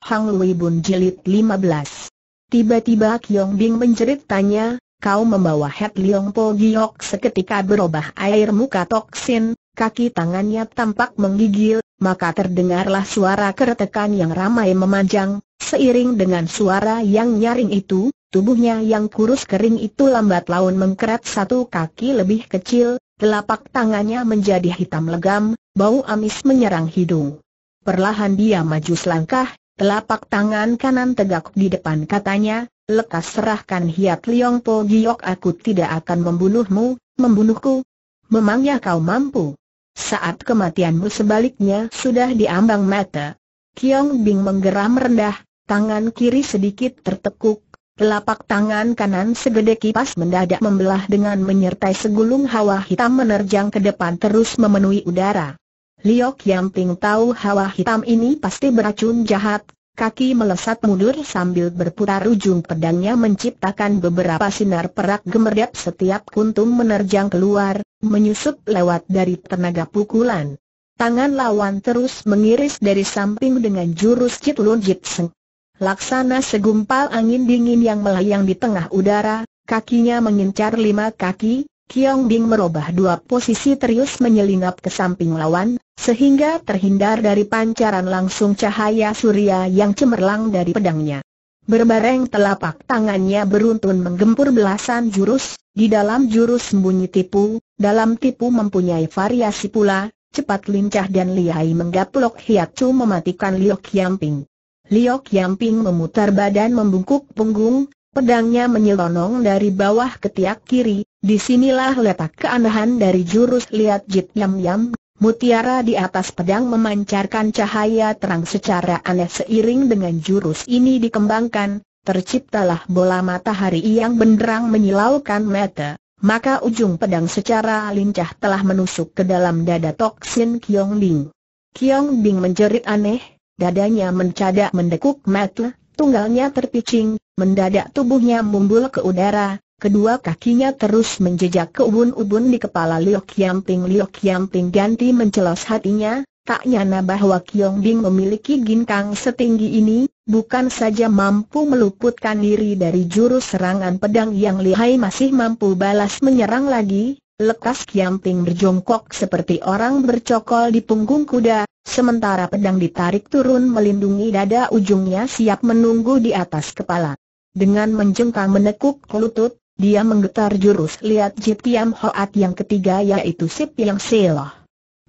Hang Lui Bun Jilid 15 Tiba-tiba Kiong Bing menjerit tanya, kau membawa Het Liong Po Giok seketika berubah air muka toksin, kaki tangannya tampak menggigil, maka terdengarlah suara keretekan yang ramai memanjang, seiring dengan suara yang nyaring itu, tubuhnya yang kurus kering itu lambat laun mengkeret satu kaki lebih kecil, telapak tangannya menjadi hitam legam, bau amis menyerang hidung. Perlahan dia maju selangkah, Telapak tangan kanan tegak di depan katanya, lekas serahkan hiat Liong Po Giok aku tidak akan membunuhmu, membunuhku. Memangnya kau mampu? Saat kematianmu sebaliknya sudah diambang mata. Kiong Bing menggeram rendah, tangan kiri sedikit tertekuk, telapak tangan kanan segede kipas mendadak membelah dengan menyertai segulung hawa hitam menerjang ke depan terus memenuhi udara. Liok Yamping tahu hawa hitam ini pasti beracun jahat, kaki melesat mundur sambil berputar ujung pedangnya menciptakan beberapa sinar perak gemerdap setiap kuntum menerjang keluar, menyusup lewat dari tenaga pukulan. Tangan lawan terus mengiris dari samping dengan jurus Citlun Jitseng. Laksana segumpal angin dingin yang melayang di tengah udara, kakinya mengincar lima kaki, Kiong Bing merubah dua posisi terus menyelinap ke samping lawan, sehingga terhindar dari pancaran langsung cahaya surya yang cemerlang dari pedangnya. Berbareng telapak tangannya beruntun menggempur belasan jurus, di dalam jurus sembunyi tipu, dalam tipu mempunyai variasi pula, cepat lincah dan lihai menggaplok Hiatsu mematikan Liu Yamping. Liu Yamping memutar badan membungkuk punggung, Pedangnya menyelonong dari bawah ketiak kiri, disinilah letak keanehan dari jurus liat jit yam yam. Mutiara di atas pedang memancarkan cahaya terang secara aneh seiring dengan jurus ini dikembangkan, terciptalah bola matahari yang benderang menyilaukan mata. Maka ujung pedang secara lincah telah menusuk ke dalam dada toksin Kiong Bing. Kiong Bing menjerit aneh, dadanya mencadak mendekuk mata, Tunggalnya terpicing, mendadak tubuhnya mumbul ke udara, kedua kakinya terus menjejak ke ubun-ubun di kepala Liok Yamping. Liok Yamping ganti mencelos hatinya, tak nyana bahwa Kiong Bing memiliki ginkang setinggi ini, bukan saja mampu meluputkan diri dari jurus serangan pedang yang lihai masih mampu balas menyerang lagi, lekas Kiamping berjongkok seperti orang bercokol di punggung kuda, Sementara pedang ditarik turun melindungi dada ujungnya siap menunggu di atas kepala. Dengan menjengkang menekuk lutut, dia menggetar jurus lihat Jitiam Hoat yang ketiga yaitu Sip Yang Seloh.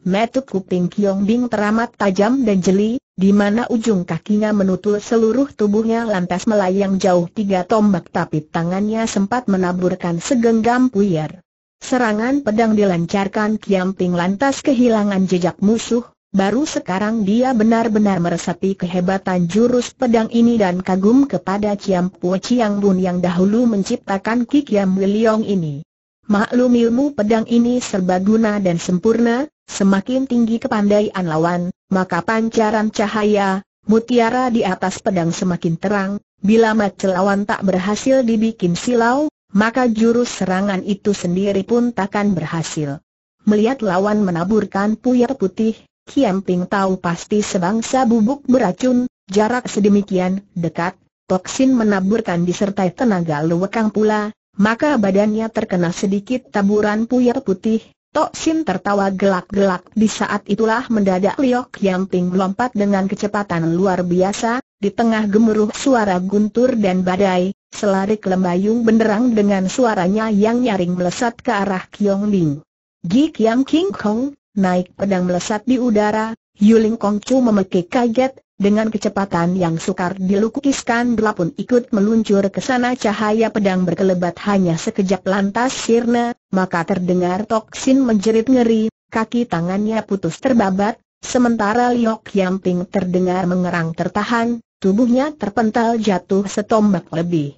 Metuk kuping Kiong Bing teramat tajam dan jeli, di mana ujung kakinya menutul seluruh tubuhnya lantas melayang jauh tiga tombak tapi tangannya sempat menaburkan segenggam puyer. Serangan pedang dilancarkan Kiam Ping lantas kehilangan jejak musuh, Baru sekarang dia benar-benar meresapi kehebatan jurus pedang ini dan kagum kepada Ciam Puo Chiang Bun yang dahulu menciptakan Kikiam Wiliong ini. Maklum ilmu pedang ini serbaguna dan sempurna, semakin tinggi kepandaian lawan, maka pancaran cahaya, mutiara di atas pedang semakin terang, bila mat lawan tak berhasil dibikin silau, maka jurus serangan itu sendiri pun takkan berhasil. Melihat lawan menaburkan puyer putih, Kiam Ping tahu pasti sebangsa bubuk beracun, jarak sedemikian dekat, toksin menaburkan disertai tenaga lewekang pula, maka badannya terkena sedikit taburan puyar putih. Toksin tertawa gelak-gelak di saat itulah mendadak Liok Kiam Ping melompat dengan kecepatan luar biasa, di tengah gemuruh suara guntur dan badai, selarik lembayung benderang dengan suaranya yang nyaring melesat ke arah Kiong Ling. Gi Kiam King Kong, naik pedang melesat di udara, Yuling Kongcu memekik kaget, dengan kecepatan yang sukar dilukiskan gelap pun ikut meluncur ke sana cahaya pedang berkelebat hanya sekejap lantas sirna, maka terdengar toksin menjerit ngeri, kaki tangannya putus terbabat, sementara Liok Ping terdengar mengerang tertahan, tubuhnya terpental jatuh setombak lebih.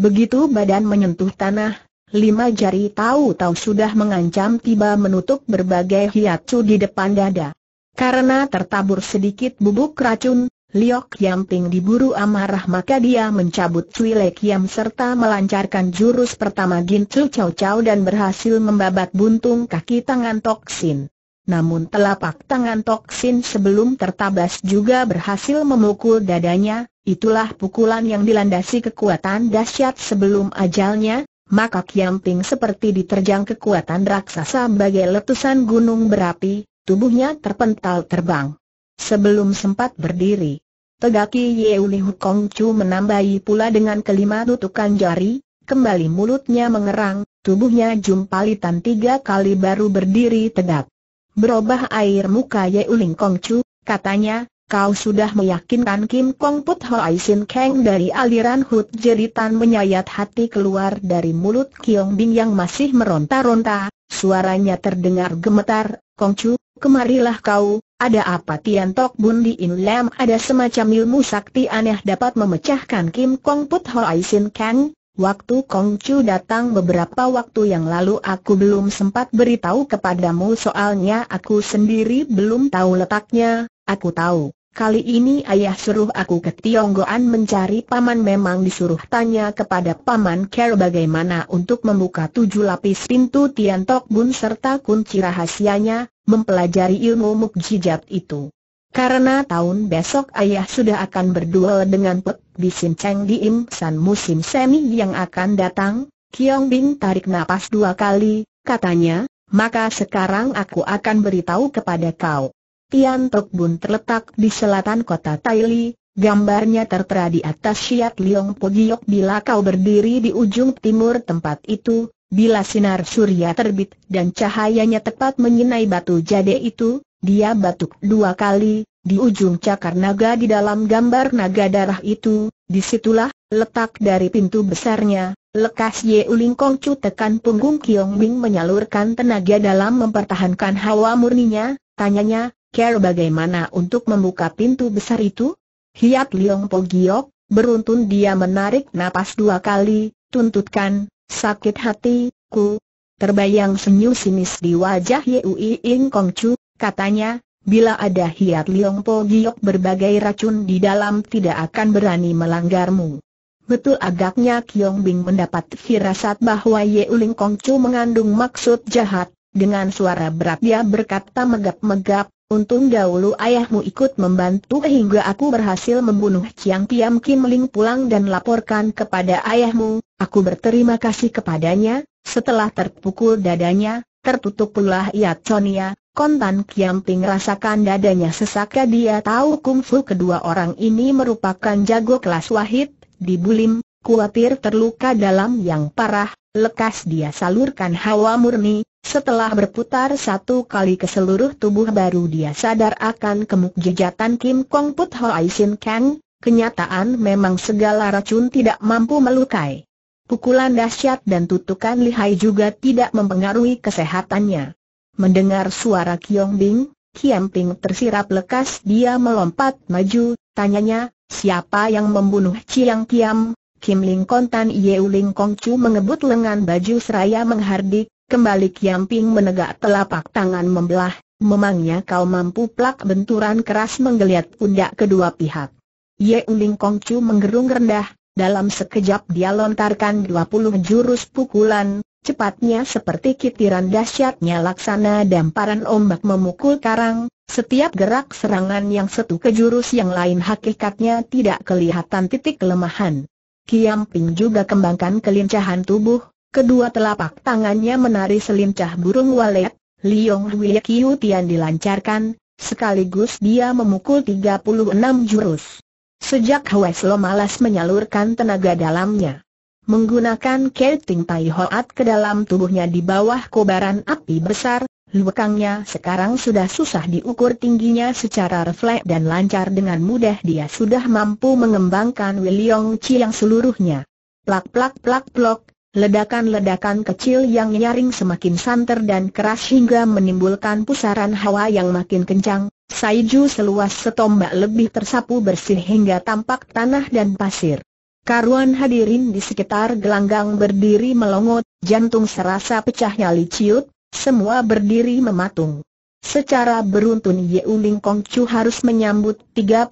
Begitu badan menyentuh tanah, Lima jari tahu-tahu sudah mengancam tiba menutup berbagai hiacu di depan dada. Karena tertabur sedikit bubuk racun, Liok Yamping diburu amarah maka dia mencabut Cui Lek Yam serta melancarkan jurus pertama Gin Chu Chow Chow dan berhasil membabat buntung kaki tangan Toksin. Namun telapak tangan Toksin sebelum tertabas juga berhasil memukul dadanya, itulah pukulan yang dilandasi kekuatan dahsyat sebelum ajalnya, maka Kiamping seperti diterjang kekuatan raksasa bagai letusan gunung berapi, tubuhnya terpental terbang. Sebelum sempat berdiri, Tegaki Yeuli Hukong Chu menambahi pula dengan kelima tutukan jari, kembali mulutnya mengerang, tubuhnya jumpalitan tiga kali baru berdiri tegak. Berubah air muka Yeuli Kong Chu, katanya, Kau sudah meyakinkan Kim Kong Put Ho Aisin Kang dari aliran Hut Jeritan menyayat hati keluar dari mulut Kiong Bing yang masih meronta-ronta, suaranya terdengar gemetar, Kong Chu, kemarilah kau, ada apa Tian Tok Bun di In Lam ada semacam ilmu sakti aneh dapat memecahkan Kim Kong Put Ho Aisin Kang? Waktu Kong Chu datang beberapa waktu yang lalu aku belum sempat beritahu kepadamu soalnya aku sendiri belum tahu letaknya, aku tahu. Kali ini ayah suruh aku ke Tionggoan mencari paman memang disuruh tanya kepada paman Kero bagaimana untuk membuka tujuh lapis pintu Tian Tiantok Bun serta kunci rahasianya, mempelajari ilmu mukjizat itu. Karena tahun besok ayah sudah akan berduel dengan Pek Bisin Cheng di San musim semi yang akan datang, Kiong Bing tarik napas dua kali, katanya, maka sekarang aku akan beritahu kepada kau. Tian Tok Bun terletak di selatan kota Taili, Gambarnya tertera di atas Siat Liong Pogiok bila kau berdiri di ujung timur tempat itu, bila sinar surya terbit dan cahayanya tepat menyinai batu jade itu, dia batuk dua kali, di ujung cakar naga di dalam gambar naga darah itu, disitulah, letak dari pintu besarnya, lekas Ye Uling Kong Chu tekan punggung Kiong Bing menyalurkan tenaga dalam mempertahankan hawa murninya, tanyanya, Care bagaimana untuk membuka pintu besar itu? Hiat Liong Po Giok, beruntun dia menarik napas dua kali, tuntutkan, sakit hatiku. Terbayang senyum sinis di wajah Yui Ing Kong Chu, katanya, bila ada hiat Liong Po Giok berbagai racun di dalam tidak akan berani melanggarmu. Betul agaknya Kiong Bing mendapat firasat bahwa Ye Uling Kong Chu mengandung maksud jahat, dengan suara berat dia berkata megap-megap, Untung dahulu ayahmu ikut membantu hingga aku berhasil membunuh Chiang Piam Kim Ling pulang dan laporkan kepada ayahmu, aku berterima kasih kepadanya, setelah terpukul dadanya, tertutup pula ia ya Chonia, kontan Kiam Ping rasakan dadanya sesak dia tahu kungfu kedua orang ini merupakan jago kelas wahid, dibulim, kuatir terluka dalam yang parah, lekas dia salurkan hawa murni, setelah berputar satu kali ke seluruh tubuh baru dia sadar akan kemukjizatan Kim Kong Put Hoai Sin Kang, kenyataan memang segala racun tidak mampu melukai. Pukulan dahsyat dan tutukan lihai juga tidak mempengaruhi kesehatannya. Mendengar suara Kiong Bing, Kiam Ping tersirap lekas dia melompat maju, tanyanya, siapa yang membunuh Chiang Kiam? Kim Ling Kontan Yeu Ling Kong Chu mengebut lengan baju seraya menghardik, Kembali Kiamping menegak telapak tangan membelah, memangnya kau mampu plak benturan keras menggeliat pundak kedua pihak. Ye Uling Kongcu menggerung rendah, dalam sekejap dia lontarkan 20 jurus pukulan, cepatnya seperti kitiran dahsyatnya laksana damparan ombak memukul karang, setiap gerak serangan yang satu ke jurus yang lain hakikatnya tidak kelihatan titik kelemahan. Kiam Ping juga kembangkan kelincahan tubuh, kedua telapak tangannya menari selincah burung walet, Liong Hui Kiu Tian dilancarkan, sekaligus dia memukul 36 jurus. Sejak Lo malas menyalurkan tenaga dalamnya. Menggunakan Keting Tai Hoat ke dalam tubuhnya di bawah kobaran api besar, lubangnya sekarang sudah susah diukur tingginya secara refleks dan lancar dengan mudah dia sudah mampu mengembangkan Wiliong Chi yang seluruhnya. Plak plak plak plok, Ledakan-ledakan kecil yang nyaring semakin santer dan keras hingga menimbulkan pusaran hawa yang makin kencang, Saiju seluas setombak lebih tersapu bersih hingga tampak tanah dan pasir. Karuan hadirin di sekitar gelanggang berdiri melongot, jantung serasa pecahnya liciut, semua berdiri mematung. Secara beruntun Yeuling Kongcu Kong Chu harus menyambut 36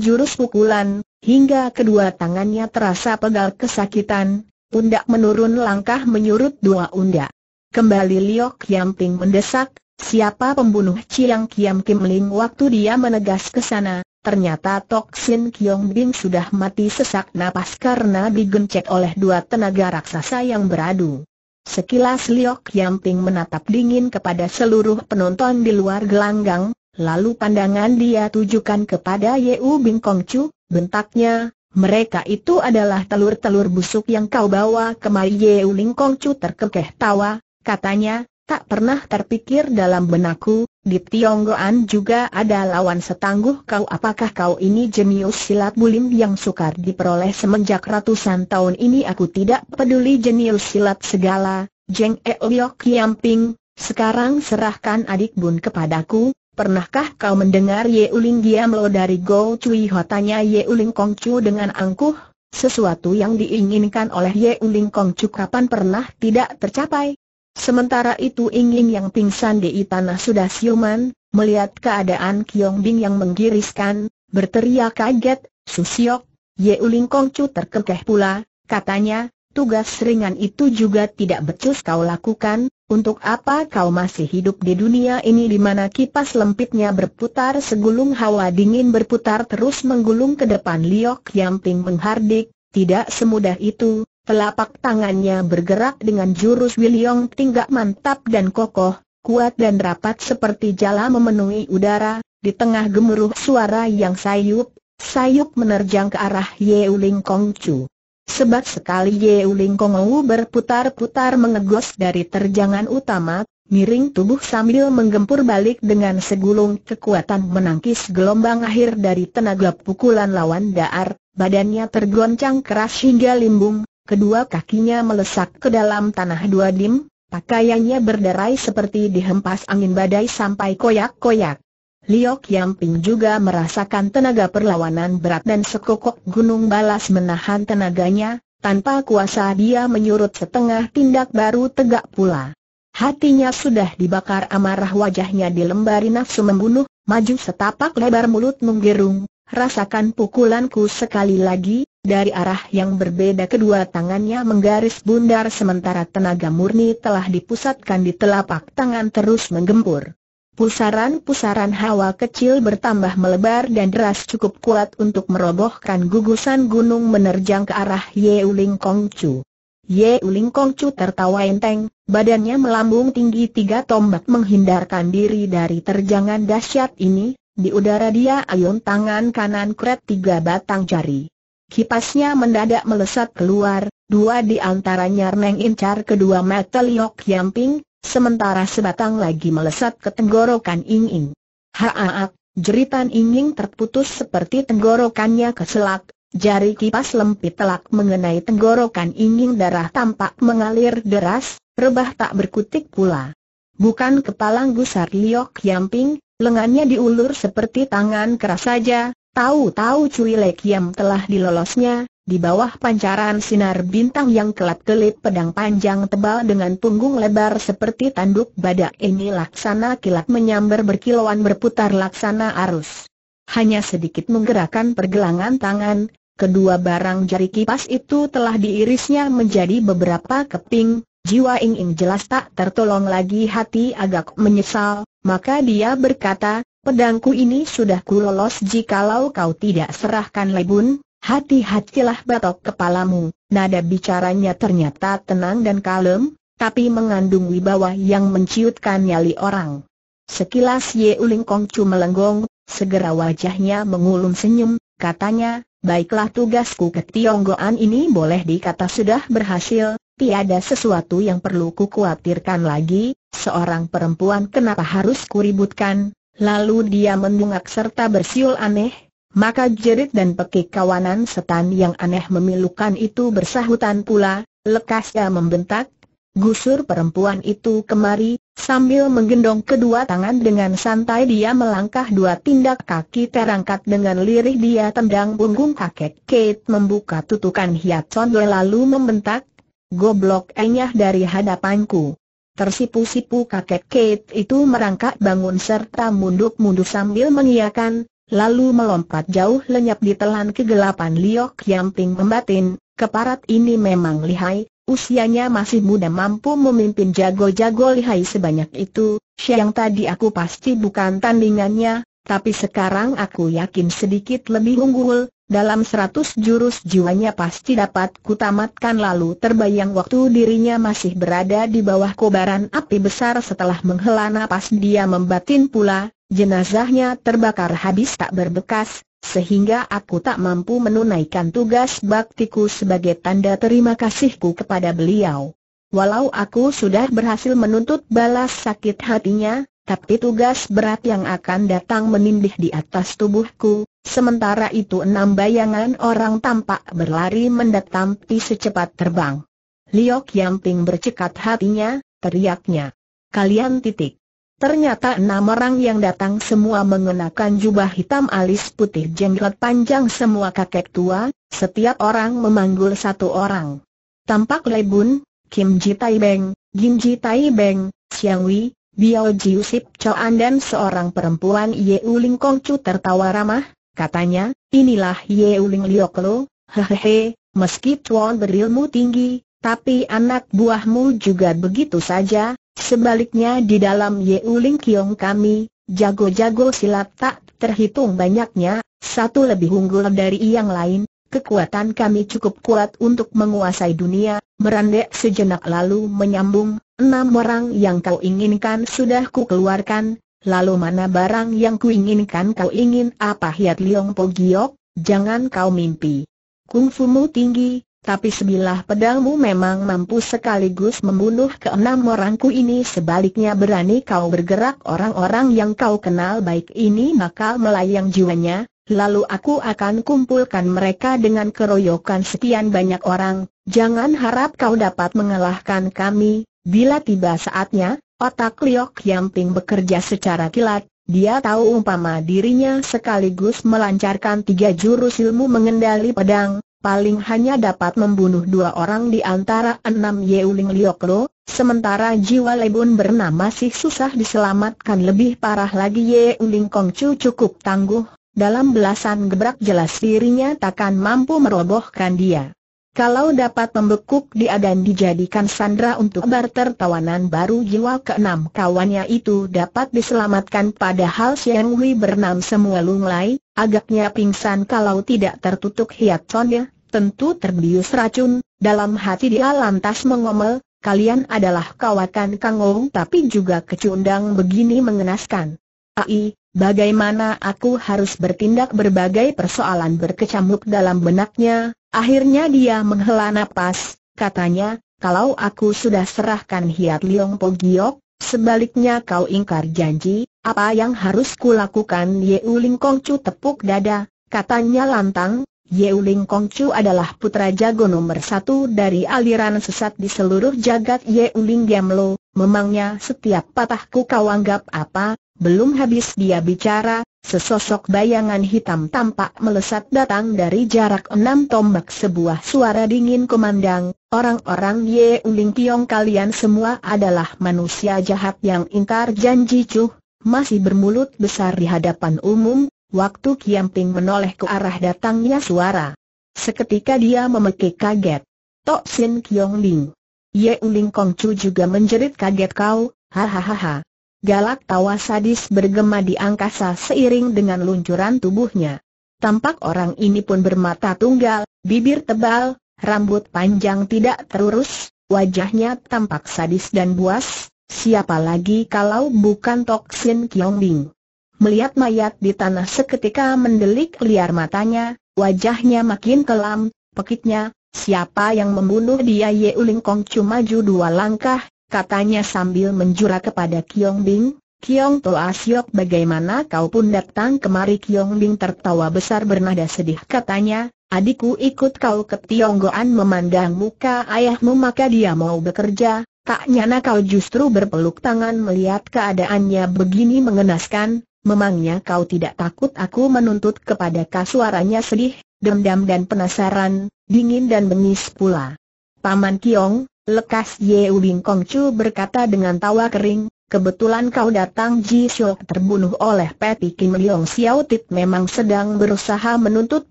jurus pukulan, hingga kedua tangannya terasa pegal kesakitan, Undak menurun langkah menyurut dua undak. Kembali Liok Yamping mendesak, siapa pembunuh Chiang Kiam Kim Ling waktu dia menegas ke sana, ternyata Tok Sin Kiong Bing sudah mati sesak napas karena digencet oleh dua tenaga raksasa yang beradu. Sekilas Liok Yamping menatap dingin kepada seluruh penonton di luar gelanggang, lalu pandangan dia tujukan kepada U Bing Kong Chu, bentaknya, mereka itu adalah telur-telur busuk yang kau bawa kemari Yeu Ling Kongcu terkekeh tawa, katanya, tak pernah terpikir dalam benakku, di Tionggoan juga ada lawan setangguh kau apakah kau ini jenius silat bulim yang sukar diperoleh semenjak ratusan tahun ini aku tidak peduli jenius silat segala, Jeng E Liok Yamping, sekarang serahkan adik bun kepadaku, Pernahkah kau mendengar Ye Uling Giamlo dari Go Cui Ho? Tanya Ye Uling Kong Chu dengan angkuh, sesuatu yang diinginkan oleh Ye Uling Kong Chu kapan pernah tidak tercapai. Sementara itu Ingin yang pingsan di tanah sudah siuman, melihat keadaan Kiong Bing yang menggiriskan, berteriak kaget, Susiok, Ye Uling Kong Chu terkekeh pula, katanya, tugas ringan itu juga tidak becus kau lakukan, untuk apa kau masih hidup di dunia ini di mana kipas lempitnya berputar segulung hawa dingin berputar terus menggulung ke depan Liok Yamping menghardik, tidak semudah itu, telapak tangannya bergerak dengan jurus Wiliong tinggak mantap dan kokoh, kuat dan rapat seperti jala memenuhi udara, di tengah gemuruh suara yang sayup, sayup menerjang ke arah Yeuling Kongcu. Sebab sekali Ye Uling Kongo berputar-putar mengegos dari terjangan utama, miring tubuh sambil menggempur balik dengan segulung kekuatan menangkis gelombang akhir dari tenaga pukulan lawan Daar, badannya tergoncang keras hingga limbung, kedua kakinya melesak ke dalam tanah dua dim, pakaiannya berderai seperti dihempas angin badai sampai koyak-koyak. Liok Ping juga merasakan tenaga perlawanan berat dan sekokok gunung balas menahan tenaganya, tanpa kuasa dia menyurut setengah tindak baru tegak pula. Hatinya sudah dibakar amarah wajahnya dilembari nafsu membunuh, maju setapak lebar mulut menggerung, rasakan pukulanku sekali lagi, dari arah yang berbeda kedua tangannya menggaris bundar sementara tenaga murni telah dipusatkan di telapak tangan terus menggempur. Pusaran-pusaran hawa kecil bertambah melebar dan deras cukup kuat untuk merobohkan gugusan gunung menerjang ke arah Ye Uling Kongcu. Ye Uling Kongcu tertawa enteng, badannya melambung tinggi tiga tombak menghindarkan diri dari terjangan dahsyat ini, di udara dia ayun tangan kanan kret tiga batang jari. Kipasnya mendadak melesat keluar, dua di antaranya Neng Incar kedua mata Liok Yamping, sementara sebatang lagi melesat ke tenggorokan Inging. Haaak, jeritan Inging terputus seperti tenggorokannya keselak, jari kipas lempit telak mengenai tenggorokan Inging darah tampak mengalir deras, rebah tak berkutik pula. Bukan kepalang gusar Liok Yamping, lengannya diulur seperti tangan keras saja, tahu-tahu Cui Yam telah dilolosnya, di bawah pancaran sinar bintang yang kelap-kelip pedang panjang tebal dengan punggung lebar seperti tanduk badak ini laksana kilat menyambar berkilauan berputar laksana arus. Hanya sedikit menggerakkan pergelangan tangan, kedua barang jari kipas itu telah diirisnya menjadi beberapa keping, jiwa Ing Ing jelas tak tertolong lagi hati agak menyesal, maka dia berkata, pedangku ini sudah kulolos jikalau kau tidak serahkan lebun, Hati-hatilah batok kepalamu, nada bicaranya ternyata tenang dan kalem, tapi mengandung wibawa yang menciutkan nyali orang. Sekilas Ye Uling Kongcu melenggong, segera wajahnya mengulum senyum, katanya, baiklah tugasku ke Tionggoan ini boleh dikata sudah berhasil, tiada sesuatu yang perlu kukuatirkan lagi, seorang perempuan kenapa harus kuributkan, lalu dia mendungak serta bersiul aneh, maka jerit dan pekik kawanan setan yang aneh memilukan itu bersahutan pula, lekas ia membentak, gusur perempuan itu kemari, sambil menggendong kedua tangan dengan santai dia melangkah dua tindak kaki terangkat dengan lirih dia tendang punggung kakek Kate membuka tutukan hiat condol lalu membentak, goblok enyah dari hadapanku. Tersipu-sipu kakek Kate itu merangkak bangun serta munduk-munduk sambil mengiakan, lalu melompat jauh lenyap di telan kegelapan Liok yang Yamping membatin, keparat ini memang lihai, usianya masih muda mampu memimpin jago-jago lihai sebanyak itu, yang tadi aku pasti bukan tandingannya, tapi sekarang aku yakin sedikit lebih unggul, dalam seratus jurus jiwanya pasti dapat kutamatkan lalu terbayang waktu dirinya masih berada di bawah kobaran api besar setelah menghela napas dia membatin pula, jenazahnya terbakar habis tak berbekas, sehingga aku tak mampu menunaikan tugas baktiku sebagai tanda terima kasihku kepada beliau. Walau aku sudah berhasil menuntut balas sakit hatinya, tapi tugas berat yang akan datang menindih di atas tubuhku, Sementara itu enam bayangan orang tampak berlari mendatangi secepat terbang. Liok Yamping bercekat hatinya, teriaknya. Kalian titik. Ternyata enam orang yang datang semua mengenakan jubah hitam alis putih jenggot panjang semua kakek tua, setiap orang memanggul satu orang. Tampak Leibun, Kim Ji Tai Beng, Jin Ji Tai Beng, Xiang Wei, Biao Jiu Sip Choan dan seorang perempuan Ye U Ling Kong Chu tertawa ramah, Katanya, inilah Yeuling Lioklo, hehehe, meski Tuan berilmu tinggi, tapi anak buahmu juga begitu saja, sebaliknya di dalam Yeuling Kiong kami, jago-jago silat tak terhitung banyaknya, satu lebih unggul dari yang lain, kekuatan kami cukup kuat untuk menguasai dunia, merandek sejenak lalu menyambung, enam orang yang kau inginkan sudah ku keluarkan, Lalu mana barang yang kuinginkan kau ingin apa hiat Liong Po Giok, jangan kau mimpi. Kungfumu tinggi, tapi sebilah pedangmu memang mampu sekaligus membunuh keenam orangku ini sebaliknya berani kau bergerak orang-orang yang kau kenal baik ini maka melayang jiwanya, lalu aku akan kumpulkan mereka dengan keroyokan sekian banyak orang, jangan harap kau dapat mengalahkan kami, bila tiba saatnya, Otak Liok Yamping bekerja secara kilat, dia tahu umpama dirinya sekaligus melancarkan tiga jurus ilmu mengendali pedang, paling hanya dapat membunuh dua orang di antara enam Yeuling Liok Lo, sementara jiwa Lebon bernama masih susah diselamatkan lebih parah lagi Yeuling Kong Chu cukup tangguh, dalam belasan gebrak jelas dirinya takkan mampu merobohkan dia. Kalau dapat membekuk dia dan dijadikan sandra untuk barter tawanan baru jiwa keenam kawannya itu dapat diselamatkan padahal Xiang Wei bernam semua lunglai, agaknya pingsan kalau tidak tertutup sonnya, tentu terbius racun, dalam hati dia lantas mengomel, kalian adalah kawakan kangong tapi juga kecundang begini mengenaskan. Ai, bagaimana aku harus bertindak berbagai persoalan berkecamuk dalam benaknya, Akhirnya dia menghela nafas, katanya, kalau aku sudah serahkan Hiat Liong Po Giok, sebaliknya kau ingkar janji, apa yang harus kulakukan U Ling Kong Chu tepuk dada, katanya lantang, U Ling Kong Chu adalah putra jago nomor satu dari aliran sesat di seluruh jagat U Ling Lo, memangnya setiap patahku kau anggap apa, belum habis dia bicara, Sesosok bayangan hitam tampak melesat datang dari jarak enam tombak sebuah suara dingin kumandang, orang-orang Ye Uling Tiong kalian semua adalah manusia jahat yang ingkar janji cuh, masih bermulut besar di hadapan umum, waktu Kiamping menoleh ke arah datangnya suara. Seketika dia memekik kaget. Tok Sin Kiong Ling. Ye Uling Kong Chu juga menjerit kaget kau, hahaha. Galak tawa sadis bergema di angkasa seiring dengan luncuran tubuhnya. Tampak orang ini pun bermata tunggal, bibir tebal, rambut panjang tidak terurus, wajahnya tampak sadis dan buas, siapa lagi kalau bukan Toksin Bing. Melihat mayat di tanah seketika mendelik liar matanya, wajahnya makin kelam, Pekitnya, siapa yang membunuh dia Ye Uling Kong cuma maju dua langkah, katanya sambil menjura kepada Kiong Bing, Kiong Toa Siok bagaimana kau pun datang kemari Kiong Bing tertawa besar bernada sedih katanya, adikku ikut kau ke Tionggoan memandang muka ayahmu maka dia mau bekerja, tak nyana kau justru berpeluk tangan melihat keadaannya begini mengenaskan, memangnya kau tidak takut aku menuntut kepada kasuaranya sedih, dendam dan penasaran, dingin dan bengis pula. Paman Kiong, Lekas Ye Kong Chu berkata dengan tawa kering, kebetulan kau datang Ji Shok terbunuh oleh Peti Kim Leong Xiao Tit memang sedang berusaha menuntut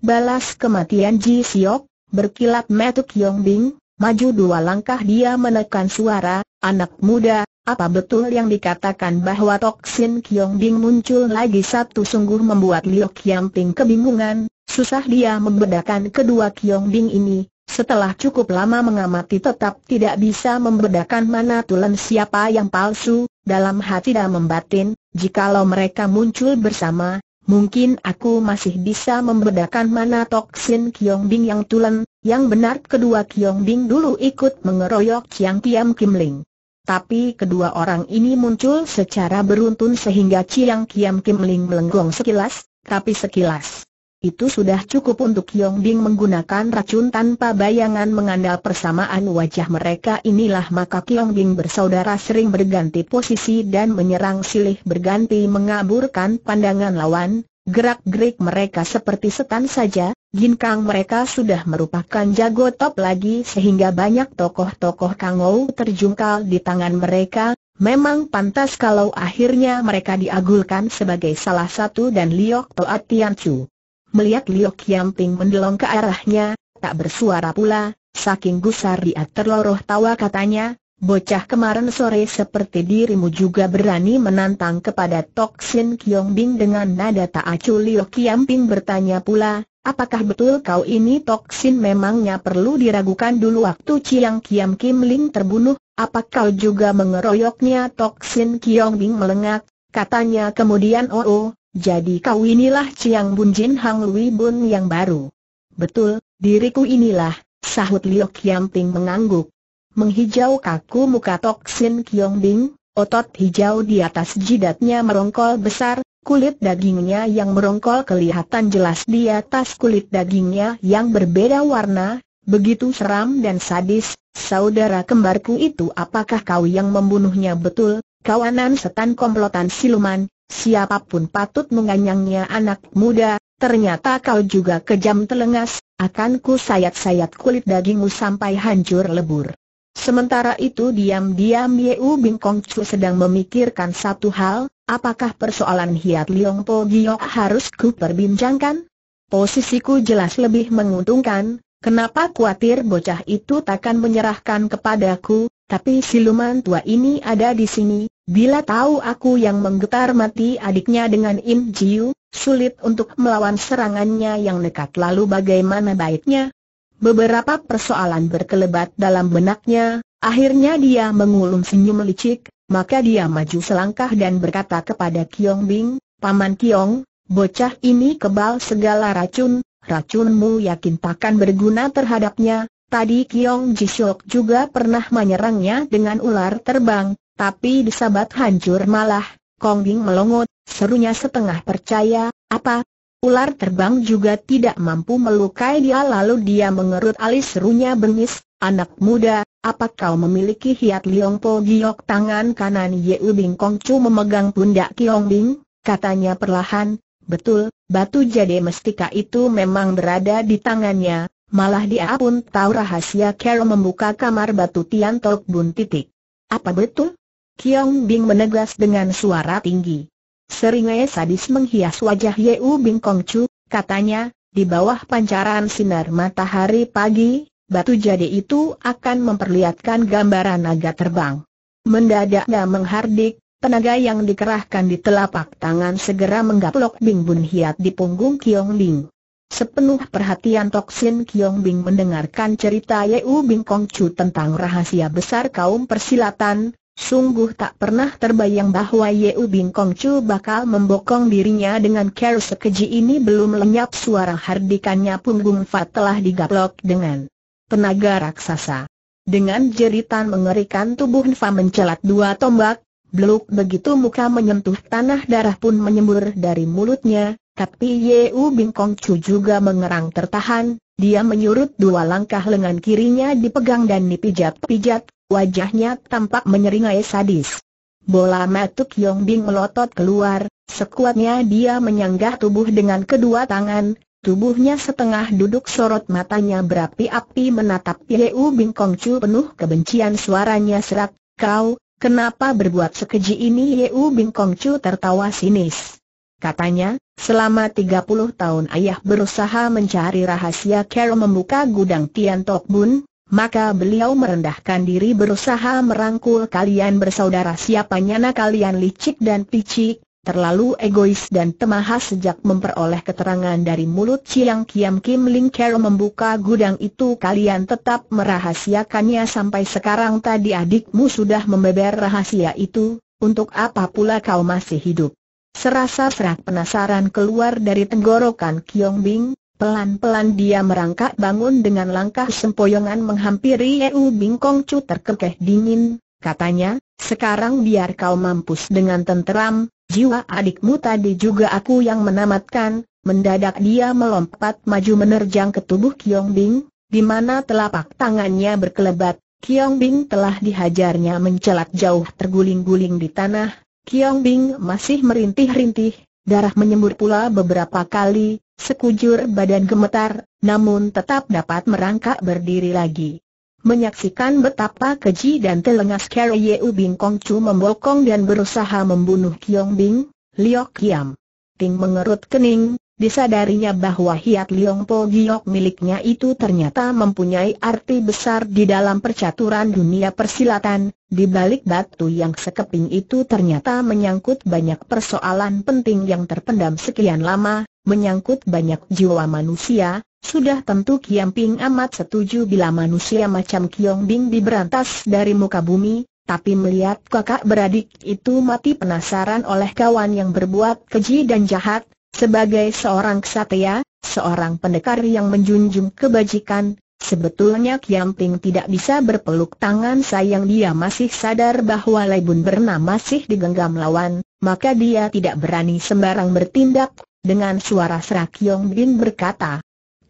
balas kematian Ji Shok, berkilat Metuk Yong Bing, maju dua langkah dia menekan suara, anak muda, apa betul yang dikatakan bahwa Toksin Kyong Bing muncul lagi satu sungguh membuat Liu Kiam Ping kebingungan, susah dia membedakan kedua Kyong Bing ini, setelah cukup lama mengamati tetap tidak bisa membedakan mana tulen siapa yang palsu, dalam hati dan membatin, jikalau mereka muncul bersama, mungkin aku masih bisa membedakan mana Toksin Kiong Bing yang tulen, yang benar kedua Kiong Bing dulu ikut mengeroyok Chiang Kiam Kim Ling. Tapi kedua orang ini muncul secara beruntun sehingga Chiang Kiam Kim Ling melenggong sekilas, tapi sekilas. Itu sudah cukup untuk Yong Bing menggunakan racun tanpa bayangan mengandalkan persamaan wajah mereka inilah maka Yong Bing bersaudara sering berganti posisi dan menyerang silih berganti mengaburkan pandangan lawan, gerak-gerik mereka seperti setan saja, ginkang mereka sudah merupakan jago top lagi sehingga banyak tokoh-tokoh kangou terjungkal di tangan mereka, Memang pantas kalau akhirnya mereka diagulkan sebagai salah satu dan Liok Toat Tian Chu melihat Liu Qiangping mendelong ke arahnya, tak bersuara pula, saking gusar dia terloroh tawa katanya, bocah kemarin sore seperti dirimu juga berani menantang kepada Tok Sin Kiong Bing dengan nada tak acuh Liu Qiangping bertanya pula, Apakah betul kau ini toksin memangnya perlu diragukan dulu waktu Ciang Kiam Kim Ling terbunuh? Apa kau juga mengeroyoknya toksin Kiong Bing melengak? Katanya kemudian oh, oh jadi kau inilah Chiang Bun Jin Hang Lui Bun yang baru. Betul, diriku inilah, sahut Liu Kiam Ting mengangguk. Menghijau kaku muka Tok Sin Kiong Bing, otot hijau di atas jidatnya merongkol besar, kulit dagingnya yang merongkol kelihatan jelas di atas kulit dagingnya yang berbeda warna, begitu seram dan sadis, saudara kembarku itu apakah kau yang membunuhnya betul, kawanan setan komplotan siluman, Siapapun patut menganyangnya anak muda, ternyata kau juga kejam telengas, akan ku sayat-sayat kulit dagingmu sampai hancur lebur. Sementara itu diam-diam U Bing Kong Chu sedang memikirkan satu hal, apakah persoalan Hiat Liong Po Gio harus ku perbincangkan? Posisiku jelas lebih menguntungkan, Kenapa khawatir bocah itu takkan menyerahkan kepadaku, tapi siluman tua ini ada di sini, bila tahu aku yang menggetar mati adiknya dengan Im Jiu, sulit untuk melawan serangannya yang nekat lalu bagaimana baiknya? Beberapa persoalan berkelebat dalam benaknya, akhirnya dia mengulung senyum licik, maka dia maju selangkah dan berkata kepada Kiong Bing, Paman Kiong, bocah ini kebal segala racun, racunmu yakin takkan berguna terhadapnya, Tadi Kiong Jisok juga pernah menyerangnya dengan ular terbang, tapi disabat hancur malah, Kong Bing melongot, serunya setengah percaya, apa? Ular terbang juga tidak mampu melukai dia lalu dia mengerut alis serunya bengis, anak muda, apa kau memiliki hiat Liong Po Giok tangan kanan Yeu Bing Kong Chu memegang pundak Kiong Bing, katanya perlahan, betul, batu jade mestika itu memang berada di tangannya, Malah dia pun tahu rahasia Carol membuka kamar batu Tian Tok Bun titik. Apa betul? Kiong Bing menegas dengan suara tinggi. Seringai sadis menghias wajah Yeu Bing Kong Chu, katanya, di bawah pancaran sinar matahari pagi, batu jadi itu akan memperlihatkan gambaran naga terbang. Mendadak dan menghardik, tenaga yang dikerahkan di telapak tangan segera menggaplok Bing Bun Hiat di punggung Kiong Bing. Sepenuh perhatian Tok Sin Kiong Bing mendengarkan cerita Yeu Bing Kong Chu tentang rahasia besar kaum persilatan, sungguh tak pernah terbayang bahwa Yeu Bing Kong Chu bakal membokong dirinya dengan care sekeji ini belum lenyap suara hardikannya punggung Fat telah digaplok dengan tenaga raksasa. Dengan jeritan mengerikan tubuh Nfa mencelat dua tombak, Beluk begitu muka menyentuh tanah darah pun menyembur dari mulutnya, tapi Yeu Kong Chu juga mengerang tertahan, dia menyurut dua langkah lengan kirinya dipegang dan dipijat-pijat, wajahnya tampak menyeringai sadis. Bola matuk Yong Bing melotot keluar, sekuatnya dia menyanggah tubuh dengan kedua tangan, tubuhnya setengah duduk sorot matanya berapi-api menatap Yeu Kong Chu penuh kebencian suaranya serak, kau, kenapa berbuat sekeji ini Yeu Kong Chu tertawa sinis. Katanya, selama 30 tahun ayah berusaha mencari rahasia Kero membuka gudang Tian Tok Bun, maka beliau merendahkan diri berusaha merangkul kalian bersaudara siapa nyana kalian licik dan picik, terlalu egois dan temahas sejak memperoleh keterangan dari mulut Chiang Kiam Kim Ling Kero membuka gudang itu kalian tetap merahasiakannya sampai sekarang tadi adikmu sudah membeber rahasia itu, untuk apa pula kau masih hidup? Serasa serak penasaran keluar dari tenggorokan Kiong Bing, pelan-pelan dia merangkak bangun dengan langkah sempoyongan menghampiri Yeu Bing Kong Chu terkekeh dingin, katanya, sekarang biar kau mampus dengan tenteram, jiwa adikmu tadi juga aku yang menamatkan, mendadak dia melompat maju menerjang ke tubuh Kiong Bing, di mana telapak tangannya berkelebat, Kiong Bing telah dihajarnya mencelat jauh terguling-guling di tanah, Kiong Bing masih merintih-rintih, darah menyembur pula beberapa kali, sekujur badan gemetar, namun tetap dapat merangkak berdiri lagi. Menyaksikan betapa keji dan telengas Carrie Yeu Bing Kong Chu membokong dan berusaha membunuh Kiong Bing, Liok Kiam. Ting mengerut kening, disadarinya bahwa Hiat Liong Po Giok miliknya itu ternyata mempunyai arti besar di dalam percaturan dunia persilatan, di balik batu yang sekeping itu ternyata menyangkut banyak persoalan penting yang terpendam sekian lama, menyangkut banyak jiwa manusia, sudah tentu Kiam Ping amat setuju bila manusia macam Kiong Bing diberantas dari muka bumi, tapi melihat kakak beradik itu mati penasaran oleh kawan yang berbuat keji dan jahat, sebagai seorang ksatria, seorang pendekar yang menjunjung kebajikan, sebetulnya Kiam Kiamping tidak bisa berpeluk tangan sayang dia masih sadar bahwa Bun Berna masih digenggam lawan, maka dia tidak berani sembarang bertindak, dengan suara serak Yong Bin berkata,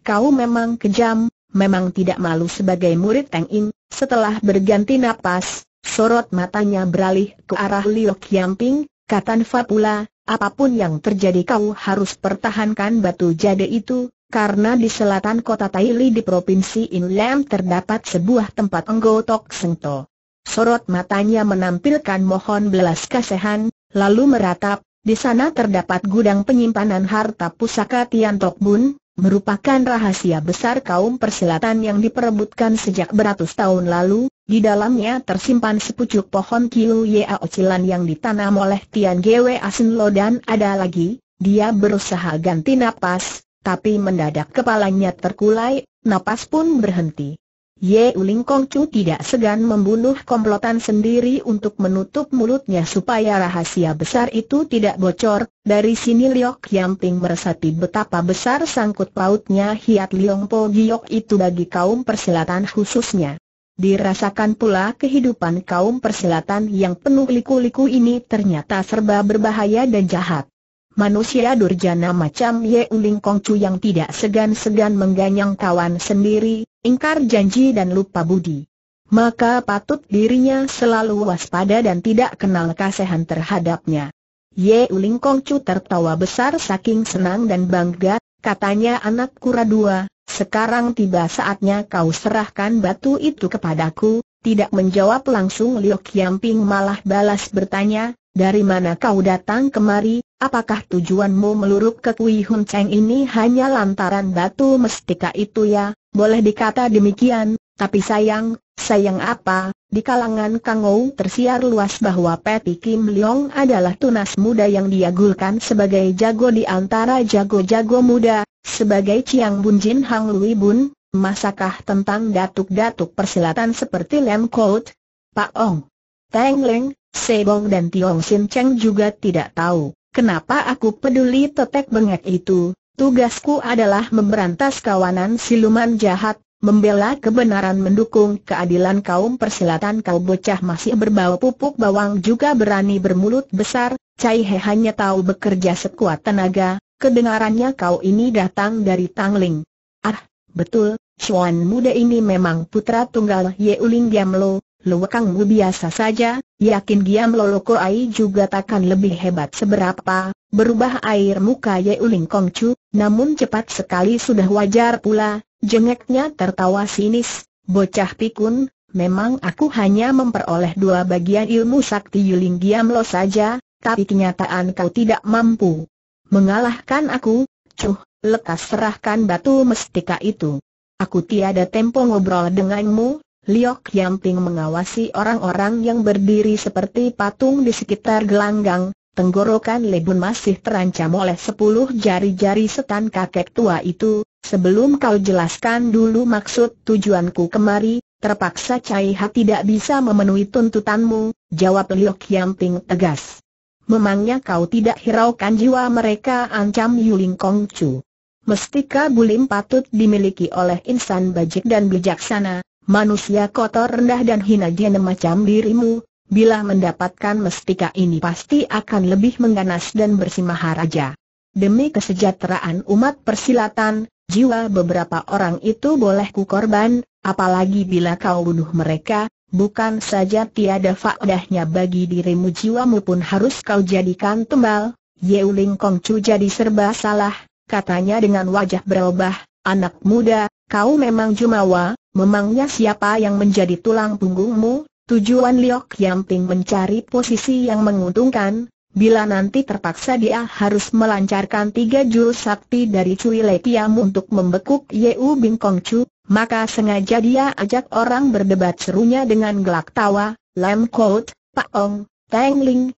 Kau memang kejam, memang tidak malu sebagai murid Teng In, setelah berganti napas, sorot matanya beralih ke arah Liu Kiamping, Nfa pula, apapun yang terjadi kau harus pertahankan batu jade itu, karena di selatan kota Taili di Provinsi Inlem terdapat sebuah tempat enggotok sengto. Sorot matanya menampilkan mohon belas kasihan, lalu meratap, di sana terdapat gudang penyimpanan harta pusaka Tiantok Bun, merupakan rahasia besar kaum perselatan yang diperebutkan sejak beratus tahun lalu, di dalamnya tersimpan sepucuk pohon kilu ya Ocilan yang ditanam oleh Tian Gwe Asin Lo dan ada lagi, dia berusaha ganti napas, tapi mendadak kepalanya terkulai, napas pun berhenti. Ye Uling Chu tidak segan membunuh komplotan sendiri untuk menutup mulutnya supaya rahasia besar itu tidak bocor. Dari sini Liok Yamping meresati betapa besar sangkut pautnya Hiat Liong Po Giok itu bagi kaum persilatan khususnya. Dirasakan pula kehidupan kaum perselatan yang penuh liku-liku ini ternyata serba berbahaya dan jahat. Manusia durjana macam Ye Uling Kongcu yang tidak segan-segan mengganyang kawan sendiri, ingkar janji dan lupa budi. Maka patut dirinya selalu waspada dan tidak kenal kasihan terhadapnya. Ye Uling Kongcu tertawa besar saking senang dan bangga, katanya anak kura dua, sekarang tiba saatnya kau serahkan batu itu kepadaku, tidak menjawab langsung Liu Qiangping malah balas bertanya, dari mana kau datang kemari, apakah tujuanmu meluruk ke Kui Hun Cheng ini hanya lantaran batu mestika itu ya, boleh dikata demikian, tapi sayang, sayang apa, di kalangan Kang tersiar luas bahwa Peti Kim Leong adalah tunas muda yang diagulkan sebagai jago di antara jago-jago muda, sebagai Chiang Bun Jin Hang Lui Bun, masakah tentang datuk-datuk persilatan seperti Lam Kout, Pak Ong, Teng Leng, Sebong dan Tiong Sin Cheng juga tidak tahu, kenapa aku peduli tetek bengek itu, tugasku adalah memberantas kawanan siluman jahat, membela kebenaran mendukung keadilan kaum persilatan kau bocah masih berbau pupuk bawang juga berani bermulut besar, Cai He hanya tahu bekerja sekuat tenaga, kedengarannya kau ini datang dari Tangling. Ah, betul, Chuan muda ini memang putra tunggal ye Yeuling Giamlo, luwekangmu biasa saja, yakin Giamlo Loko Ai juga takkan lebih hebat seberapa, berubah air muka ye uling kong chu namun cepat sekali sudah wajar pula, Jengeknya tertawa sinis, bocah pikun, memang aku hanya memperoleh dua bagian ilmu sakti Yuling lo saja, tapi kenyataan kau tidak mampu mengalahkan aku, cuh, lekas serahkan batu mestika itu. Aku tiada tempo ngobrol denganmu, Liok Yamping mengawasi orang-orang yang berdiri seperti patung di sekitar gelanggang, tenggorokan Lebun masih terancam oleh sepuluh jari-jari setan kakek tua itu, Sebelum kau jelaskan dulu maksud tujuanku kemari, terpaksa Cai Ha tidak bisa memenuhi tuntutanmu, jawab Liu Qianping tegas. Memangnya kau tidak hiraukan jiwa mereka ancam Yuling Kongcu. Mestika bulim patut dimiliki oleh insan bajik dan bijaksana, manusia kotor rendah dan hina jenem macam dirimu, bila mendapatkan mestika ini pasti akan lebih mengganas dan bersimaharaja. Demi kesejahteraan umat persilatan, Jiwa beberapa orang itu boleh korban, apalagi bila kau bunuh mereka, bukan saja tiada faedahnya bagi dirimu jiwamu pun harus kau jadikan tumbal. Yeu Ling Kong Chu jadi serba salah, katanya dengan wajah berubah, anak muda, kau memang jumawa, memangnya siapa yang menjadi tulang punggungmu? Tujuan Liok Yamping mencari posisi yang menguntungkan, Bila nanti terpaksa dia harus melancarkan tiga jurus sakti dari Cui Lekiam untuk membekuk Yeu Bing Kong Chu, maka sengaja dia ajak orang berdebat serunya dengan gelak tawa, Lam Kot, Pak Ong, Teng Ling,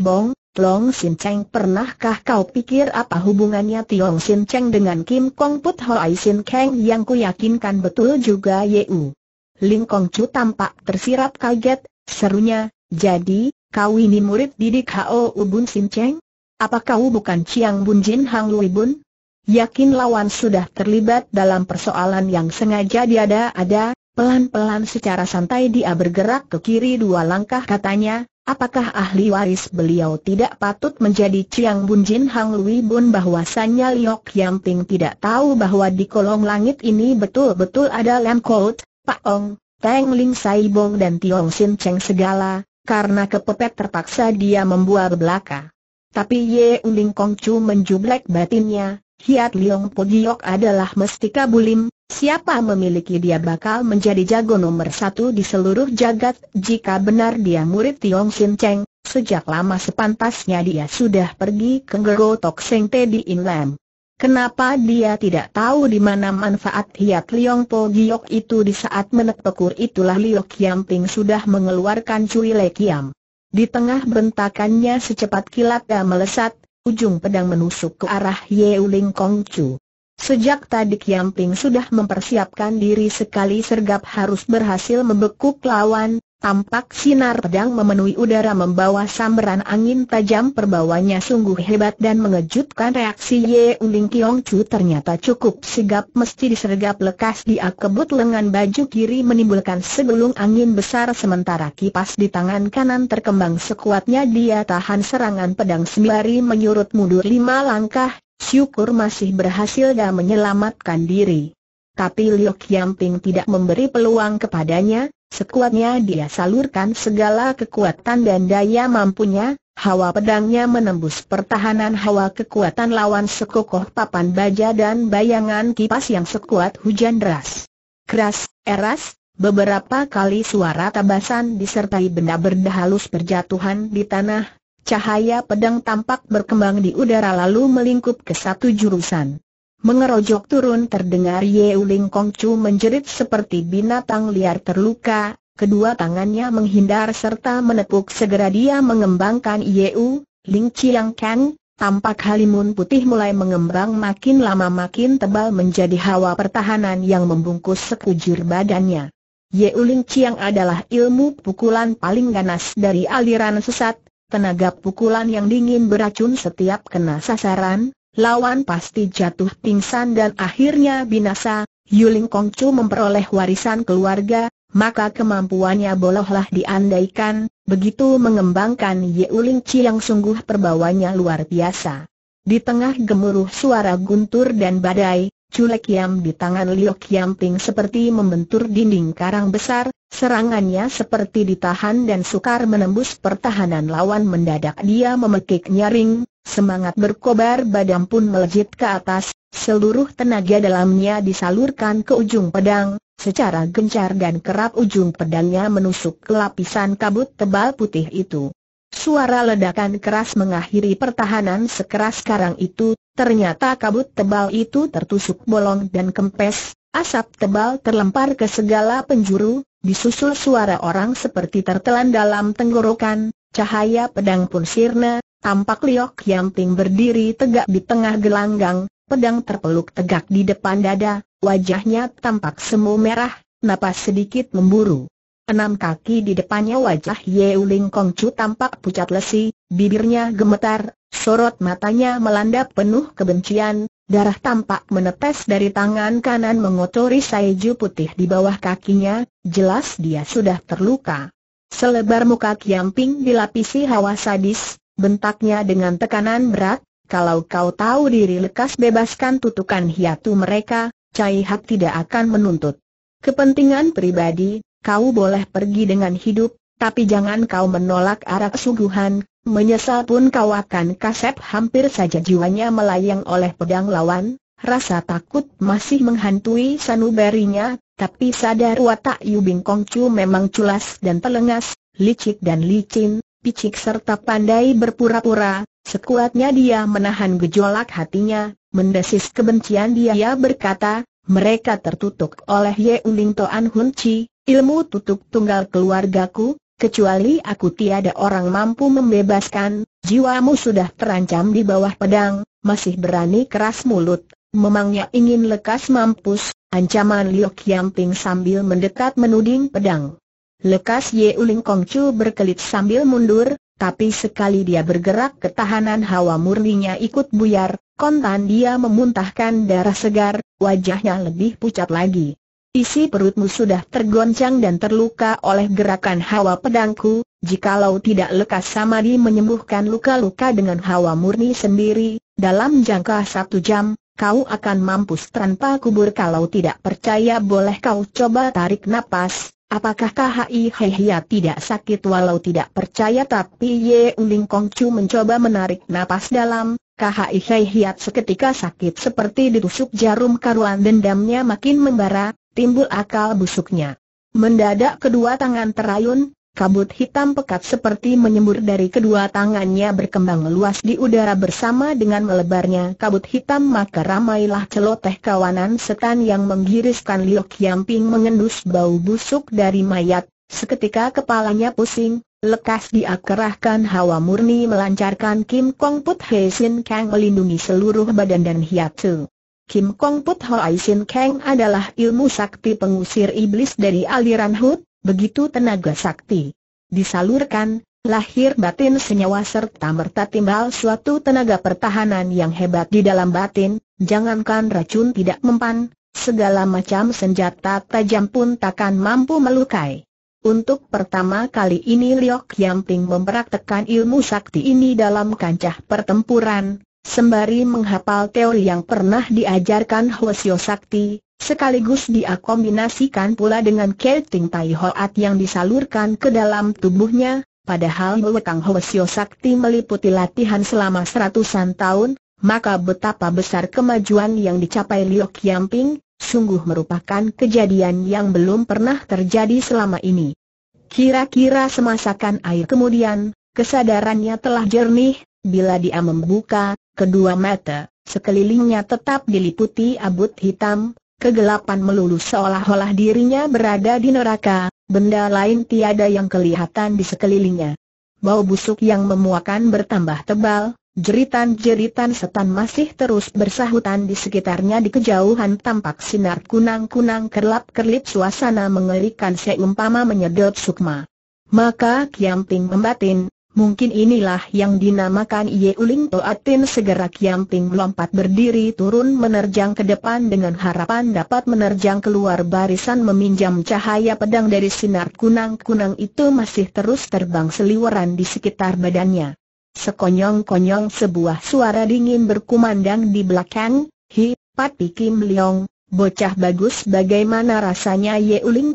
Bong, Long Sin Cheng pernahkah kau pikir apa hubungannya Tiong Sin Cheng dengan Kim Kong Put Ho Ai Sin Keng yang ku yakinkan betul juga Yeu. Ling Kong Chu tampak tersirap kaget, serunya, jadi, Kau ini murid didik Hao Ubun Sin Cheng? Apa kau bukan Chiang Bun Jin Hang Lui Bun? Yakin lawan sudah terlibat dalam persoalan yang sengaja diada-ada, pelan-pelan secara santai dia bergerak ke kiri dua langkah katanya, apakah ahli waris beliau tidak patut menjadi Chiang Bun Jin Hang Lui Bun bahwasannya Liok Yang Ting tidak tahu bahwa di kolong langit ini betul-betul ada Lam Kout, Pak Ong, Teng Ling Sai Bong dan Tiong Sin Cheng segala, karena kepepet terpaksa dia membuat belaka. Tapi Ye Uling Kongcu menjublek batinnya, Hiat Leong Pogiok adalah mestika bulim, siapa memiliki dia bakal menjadi jago nomor satu di seluruh jagat jika benar dia murid Tiong Sin Cheng, sejak lama sepantasnya dia sudah pergi ke Gero Tok Seng Te di Inlam. Kenapa dia tidak tahu di mana manfaat hiat Liong Po Giok itu di saat menepukur itulah Liok Kiam Ping sudah mengeluarkan cui Le Kiam. Di tengah bentakannya secepat kilat dan melesat, ujung pedang menusuk ke arah ye uling Kong Chu. Sejak tadi Kiam Ping sudah mempersiapkan diri sekali sergap harus berhasil membekuk lawan, Tampak sinar pedang memenuhi udara membawa sambaran angin tajam perbawanya sungguh hebat dan mengejutkan reaksi Ye Uling Kiong Chu ternyata cukup sigap mesti disergap lekas dia kebut lengan baju kiri menimbulkan segelung angin besar sementara kipas di tangan kanan terkembang sekuatnya dia tahan serangan pedang sembari menyurut mundur lima langkah, syukur masih berhasil dan menyelamatkan diri. Tapi Liu Qiangping tidak memberi peluang kepadanya, Sekuatnya dia salurkan segala kekuatan dan daya mampunya, hawa pedangnya menembus pertahanan hawa kekuatan lawan sekokoh papan baja dan bayangan kipas yang sekuat hujan deras. Keras, eras, beberapa kali suara tabasan disertai benda benda halus berjatuhan di tanah, cahaya pedang tampak berkembang di udara lalu melingkup ke satu jurusan. Mengerojok turun terdengar Ye Kong Chu menjerit seperti binatang liar terluka, kedua tangannya menghindar serta menepuk segera dia mengembangkan Ye U, Ling Chiang Kang. tampak halimun putih mulai mengembang makin lama makin tebal menjadi hawa pertahanan yang membungkus sekujur badannya. Ye Ci Chiang adalah ilmu pukulan paling ganas dari aliran sesat, tenaga pukulan yang dingin beracun setiap kena sasaran, lawan pasti jatuh pingsan dan akhirnya binasa, Yuling Kongcu memperoleh warisan keluarga, maka kemampuannya bolehlah diandaikan, begitu mengembangkan Yuling Ci yang sungguh perbawanya luar biasa. Di tengah gemuruh suara guntur dan badai, Culek Yam di tangan Liu Qiangping seperti membentur dinding karang besar, serangannya seperti ditahan dan sukar menembus pertahanan lawan mendadak dia memekik nyaring, Semangat berkobar badan pun melejit ke atas, seluruh tenaga dalamnya disalurkan ke ujung pedang, secara gencar dan kerap ujung pedangnya menusuk ke lapisan kabut tebal putih itu. Suara ledakan keras mengakhiri pertahanan sekeras karang itu, ternyata kabut tebal itu tertusuk bolong dan kempes, asap tebal terlempar ke segala penjuru, disusul suara orang seperti tertelan dalam tenggorokan, cahaya pedang pun sirna, Tampak Liok Ting berdiri tegak di tengah gelanggang, pedang terpeluk tegak di depan dada, wajahnya tampak semu merah, napas sedikit memburu. Enam kaki di depannya wajah Yeu Ling Kongcu tampak pucat lesi, bibirnya gemetar, sorot matanya melanda penuh kebencian, darah tampak menetes dari tangan kanan mengotori saiju putih di bawah kakinya, jelas dia sudah terluka. Selebar muka Kiamping dilapisi hawa sadis, bentaknya dengan tekanan berat, kalau kau tahu diri lekas bebaskan tutukan hiatu mereka, Cai Hak tidak akan menuntut. Kepentingan pribadi, kau boleh pergi dengan hidup, tapi jangan kau menolak arak suguhan, menyesal pun kau akan kasep hampir saja jiwanya melayang oleh pedang lawan, rasa takut masih menghantui sanubarinya, tapi sadar watak Yubing Kongcu memang culas dan telengas, licik dan licin, picik serta pandai berpura-pura, sekuatnya dia menahan gejolak hatinya, mendesis kebencian dia berkata, mereka tertutup oleh Ye Uling Toan Hun Chi, ilmu tutup tunggal keluargaku, kecuali aku tiada orang mampu membebaskan, jiwamu sudah terancam di bawah pedang, masih berani keras mulut, memangnya ingin lekas mampus, ancaman Liu Kiamping sambil mendekat menuding pedang. Lekas Ye Uling Chu berkelit sambil mundur, tapi sekali dia bergerak ketahanan hawa murninya ikut buyar, kontan dia memuntahkan darah segar, wajahnya lebih pucat lagi. Isi perutmu sudah tergoncang dan terluka oleh gerakan hawa pedangku, jikalau tidak lekas Samadi menyembuhkan luka-luka dengan hawa murni sendiri, dalam jangka satu jam, kau akan mampus tanpa kubur kalau tidak percaya boleh kau coba tarik napas, Apakah KHI Hehia tidak sakit walau tidak percaya tapi Ye Uling Chu mencoba menarik napas dalam, KHI Hehia seketika sakit seperti ditusuk jarum karuan dendamnya makin membara, timbul akal busuknya. Mendadak kedua tangan terayun, Kabut hitam pekat seperti menyembur dari kedua tangannya berkembang luas di udara bersama dengan melebarnya kabut hitam maka ramailah celoteh kawanan setan yang menggiriskan Liok ping mengendus bau busuk dari mayat, seketika kepalanya pusing, lekas dia hawa murni melancarkan Kim Kong Put Hei Sin Kang melindungi seluruh badan dan hiatu. Kim Kong Put Hei Sin Kang adalah ilmu sakti pengusir iblis dari aliran Hut, Begitu tenaga sakti disalurkan, lahir batin senyawa serta merta timbal suatu tenaga pertahanan yang hebat di dalam batin, jangankan racun tidak mempan, segala macam senjata tajam pun takkan mampu melukai. Untuk pertama kali ini Liok Yamping mempraktekkan ilmu sakti ini dalam kancah pertempuran, sembari menghapal teori yang pernah diajarkan Hwasyo Sakti, Sekaligus diakombinasikan pula dengan Kelting Tai Hoat yang disalurkan ke dalam tubuhnya, padahal Wekang Hwasyo Sakti meliputi latihan selama seratusan tahun, maka betapa besar kemajuan yang dicapai Liok Yamping, sungguh merupakan kejadian yang belum pernah terjadi selama ini. Kira-kira semasakan air kemudian, kesadarannya telah jernih, bila dia membuka kedua mata, sekelilingnya tetap diliputi abut hitam, kegelapan melulu seolah-olah dirinya berada di neraka, benda lain tiada yang kelihatan di sekelilingnya. Bau busuk yang memuakan bertambah tebal, Jeritan-jeritan setan masih terus bersahutan di sekitarnya di kejauhan tampak sinar kunang-kunang kerlap-kerlip suasana mengerikan seumpama menyedot sukma. Maka Kiamping membatin, Mungkin inilah yang dinamakan Ye Uling Toatin segera Kiam Ping melompat berdiri turun menerjang ke depan dengan harapan dapat menerjang keluar barisan meminjam cahaya pedang dari sinar kunang-kunang itu masih terus terbang seliweran di sekitar badannya. Sekonyong-konyong sebuah suara dingin berkumandang di belakang, Hi, Pati Kim Leong, bocah bagus bagaimana rasanya Ye Uling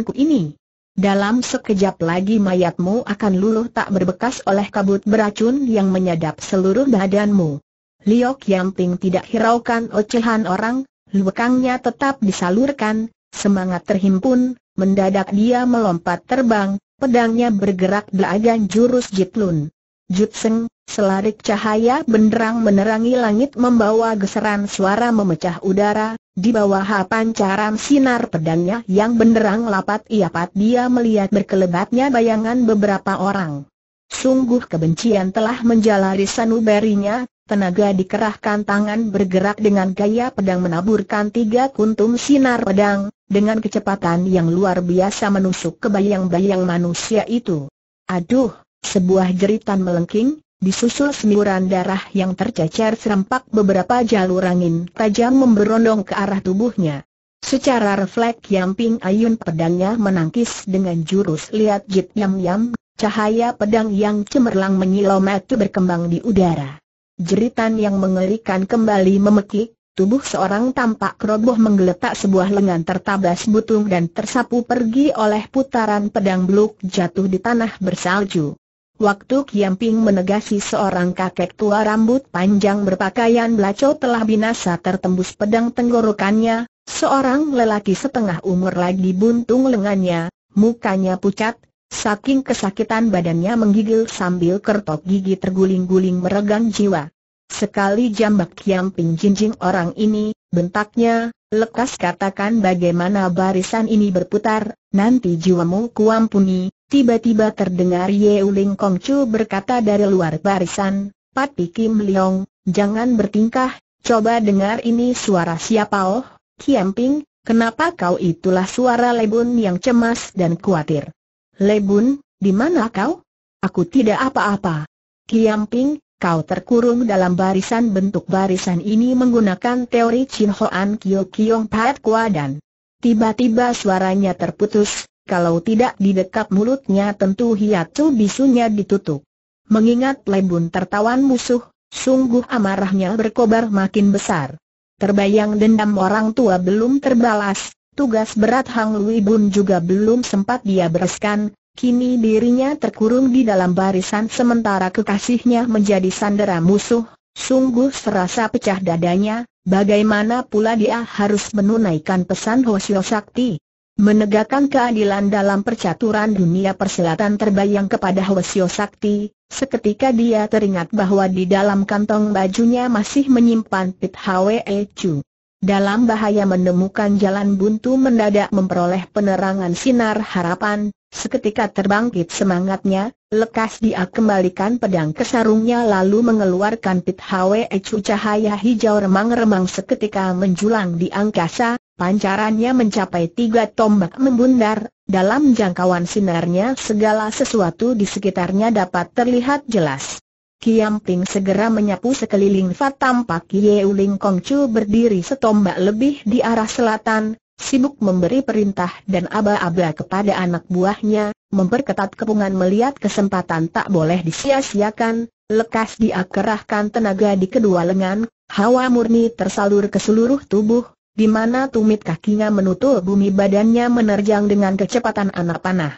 ku ini? Dalam sekejap lagi mayatmu akan luluh tak berbekas oleh kabut beracun yang menyadap seluruh badanmu. Liok Yamping tidak hiraukan ocehan orang, lukangnya tetap disalurkan, semangat terhimpun, mendadak dia melompat terbang, pedangnya bergerak belagan jurus jitlun. Jutseng, selarik cahaya benderang menerangi langit membawa geseran suara memecah udara, di bawah pancaran sinar pedangnya yang benderang lapat iapat dia melihat berkelebatnya bayangan beberapa orang. Sungguh kebencian telah menjalari sanubarinya, tenaga dikerahkan tangan bergerak dengan gaya pedang menaburkan tiga kuntum sinar pedang, dengan kecepatan yang luar biasa menusuk ke bayang-bayang manusia itu. Aduh, sebuah jeritan melengking, disusul semburan darah yang tercecer serempak beberapa jalur angin tajam memberondong ke arah tubuhnya. Secara refleks Yamping Ayun pedangnya menangkis dengan jurus liat jit yam yam, cahaya pedang yang cemerlang menyilau menyilomatu berkembang di udara. Jeritan yang mengerikan kembali memekik, tubuh seorang tampak roboh menggeletak sebuah lengan tertabas butung dan tersapu pergi oleh putaran pedang beluk jatuh di tanah bersalju. Waktu Kiam Ping menegasi seorang kakek tua rambut panjang berpakaian belaco telah binasa tertembus pedang tenggorokannya, seorang lelaki setengah umur lagi buntung lengannya, mukanya pucat, saking kesakitan badannya menggigil sambil kertok gigi terguling-guling meregang jiwa. Sekali jambak Ping jinjing orang ini, bentaknya, lekas katakan bagaimana barisan ini berputar, nanti jiwamu kuampuni, Tiba-tiba terdengar Ye Uling Chu berkata dari luar barisan, Pati Kim Leong, jangan bertingkah, coba dengar ini suara siapa oh, Ping, kenapa kau itulah suara Lebun yang cemas dan khawatir. Lebun, di mana kau? Aku tidak apa-apa. Ping, kau terkurung dalam barisan bentuk barisan ini menggunakan teori Chin Hoan Kyo Kiong Pat Kwa dan tiba-tiba suaranya terputus, kalau tidak di dekat mulutnya tentu hiatu bisunya ditutup. Mengingat lembun tertawan musuh, sungguh amarahnya berkobar makin besar. Terbayang dendam orang tua belum terbalas, tugas berat Hang Lui Bun juga belum sempat dia bereskan, Kini dirinya terkurung di dalam barisan sementara kekasihnya menjadi sandera musuh, sungguh serasa pecah dadanya, bagaimana pula dia harus menunaikan pesan Hosyo Sakti. Menegakkan keadilan dalam percaturan dunia persilatan terbayang kepada Hwasyo Sakti, seketika dia teringat bahwa di dalam kantong bajunya masih menyimpan pit Hwe Chu. Dalam bahaya menemukan jalan buntu mendadak memperoleh penerangan sinar harapan, seketika terbangkit semangatnya, lekas dia kembalikan pedang ke sarungnya lalu mengeluarkan pit Hwe Chu cahaya hijau remang-remang seketika menjulang di angkasa, Pancarannya mencapai tiga tombak membundar, dalam jangkauan sinarnya segala sesuatu di sekitarnya dapat terlihat jelas. Kiam Ping segera menyapu sekeliling Fat tampak Yeu Kong Chu berdiri setombak lebih di arah selatan, sibuk memberi perintah dan aba-aba kepada anak buahnya, memperketat kepungan melihat kesempatan tak boleh disia-siakan, lekas diakerahkan tenaga di kedua lengan, hawa murni tersalur ke seluruh tubuh, di mana tumit kakinya menutup, bumi badannya menerjang dengan kecepatan anak panah.